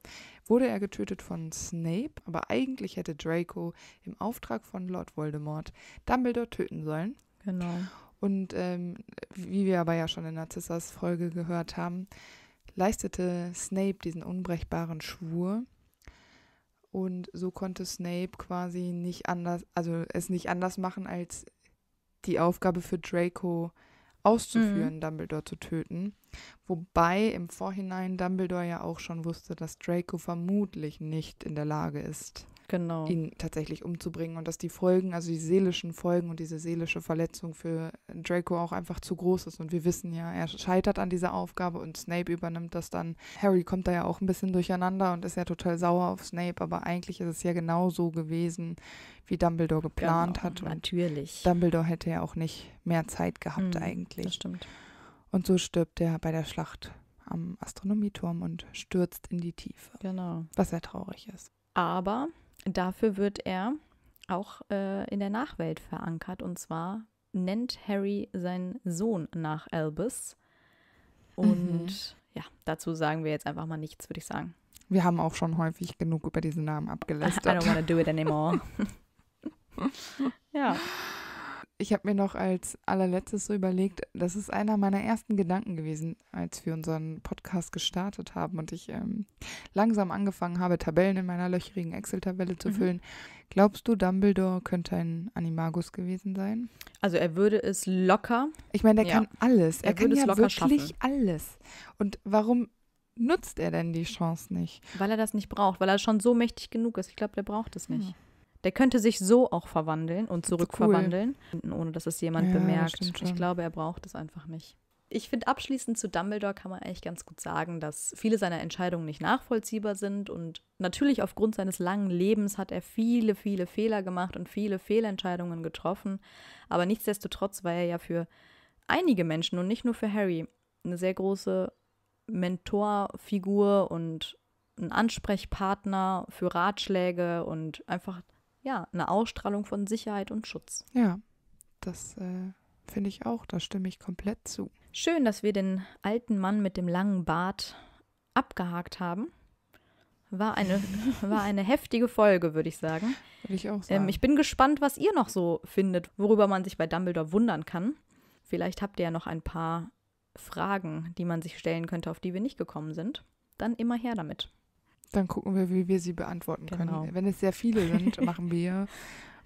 wurde er getötet von Snape, aber eigentlich hätte Draco im Auftrag von Lord Voldemort Dumbledore töten sollen. Genau. Und ähm, wie wir aber ja schon in Narzissas Folge gehört haben, leistete Snape diesen unbrechbaren Schwur. Und so konnte Snape quasi nicht anders, also es nicht anders machen, als die Aufgabe für Draco auszuführen, mhm. Dumbledore zu töten. Wobei im Vorhinein Dumbledore ja auch schon wusste, dass Draco vermutlich nicht in der Lage ist, genau. ihn tatsächlich umzubringen und dass die Folgen, also die seelischen Folgen und diese seelische Verletzung für Draco auch einfach zu groß ist. Und wir wissen ja, er scheitert an dieser Aufgabe und Snape übernimmt das dann. Harry kommt da ja auch ein bisschen durcheinander und ist ja total sauer auf Snape, aber eigentlich ist es ja genau so gewesen, wie Dumbledore geplant genau, hat. Und natürlich. Dumbledore hätte ja auch nicht mehr Zeit gehabt mhm, eigentlich. Das stimmt. Und so stirbt er bei der Schlacht am Astronomieturm und stürzt in die Tiefe. Genau. Was sehr traurig ist. Aber dafür wird er auch äh, in der Nachwelt verankert. Und zwar nennt Harry seinen Sohn nach Albus. Und mhm. ja, dazu sagen wir jetzt einfach mal nichts, würde ich sagen. Wir haben auch schon häufig genug über diesen Namen abgelästert. I don't wanna do it anymore. ja ich habe mir noch als allerletztes so überlegt, das ist einer meiner ersten Gedanken gewesen, als wir unseren Podcast gestartet haben und ich ähm, langsam angefangen habe, Tabellen in meiner löcherigen Excel-Tabelle zu mhm. füllen. Glaubst du, Dumbledore könnte ein Animagus gewesen sein? Also er würde es locker. Ich meine, der ja. kann alles. Er, er kann ja wirklich schaffen. alles. Und warum nutzt er denn die Chance nicht? Weil er das nicht braucht, weil er schon so mächtig genug ist. Ich glaube, der braucht es nicht. Hm. Der könnte sich so auch verwandeln und zurückverwandeln, cool. ohne dass es jemand ja, bemerkt. Ich glaube, er braucht es einfach nicht. Ich finde, abschließend zu Dumbledore kann man eigentlich ganz gut sagen, dass viele seiner Entscheidungen nicht nachvollziehbar sind. Und natürlich aufgrund seines langen Lebens hat er viele, viele Fehler gemacht und viele Fehlentscheidungen getroffen. Aber nichtsdestotrotz war er ja für einige Menschen und nicht nur für Harry eine sehr große Mentorfigur und ein Ansprechpartner für Ratschläge und einfach ja, eine Ausstrahlung von Sicherheit und Schutz. Ja, das äh, finde ich auch, da stimme ich komplett zu. Schön, dass wir den alten Mann mit dem langen Bart abgehakt haben. War eine, war eine heftige Folge, würde ich sagen. Würde ich auch ähm, sagen. Ähm, ich bin gespannt, was ihr noch so findet, worüber man sich bei Dumbledore wundern kann. Vielleicht habt ihr ja noch ein paar Fragen, die man sich stellen könnte, auf die wir nicht gekommen sind. Dann immer her damit. Dann gucken wir, wie wir sie beantworten genau. können. Wenn es sehr viele sind, machen wir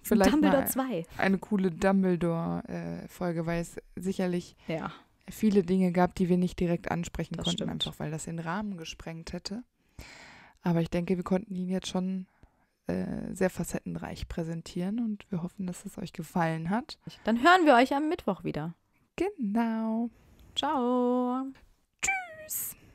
vielleicht Dumbledore mal zwei. eine coole Dumbledore-Folge, äh, weil es sicherlich ja. viele Dinge gab, die wir nicht direkt ansprechen das konnten, stimmt. einfach weil das den Rahmen gesprengt hätte. Aber ich denke, wir konnten ihn jetzt schon äh, sehr facettenreich präsentieren und wir hoffen, dass es euch gefallen hat. Dann hören wir euch am Mittwoch wieder. Genau. Ciao. Tschüss.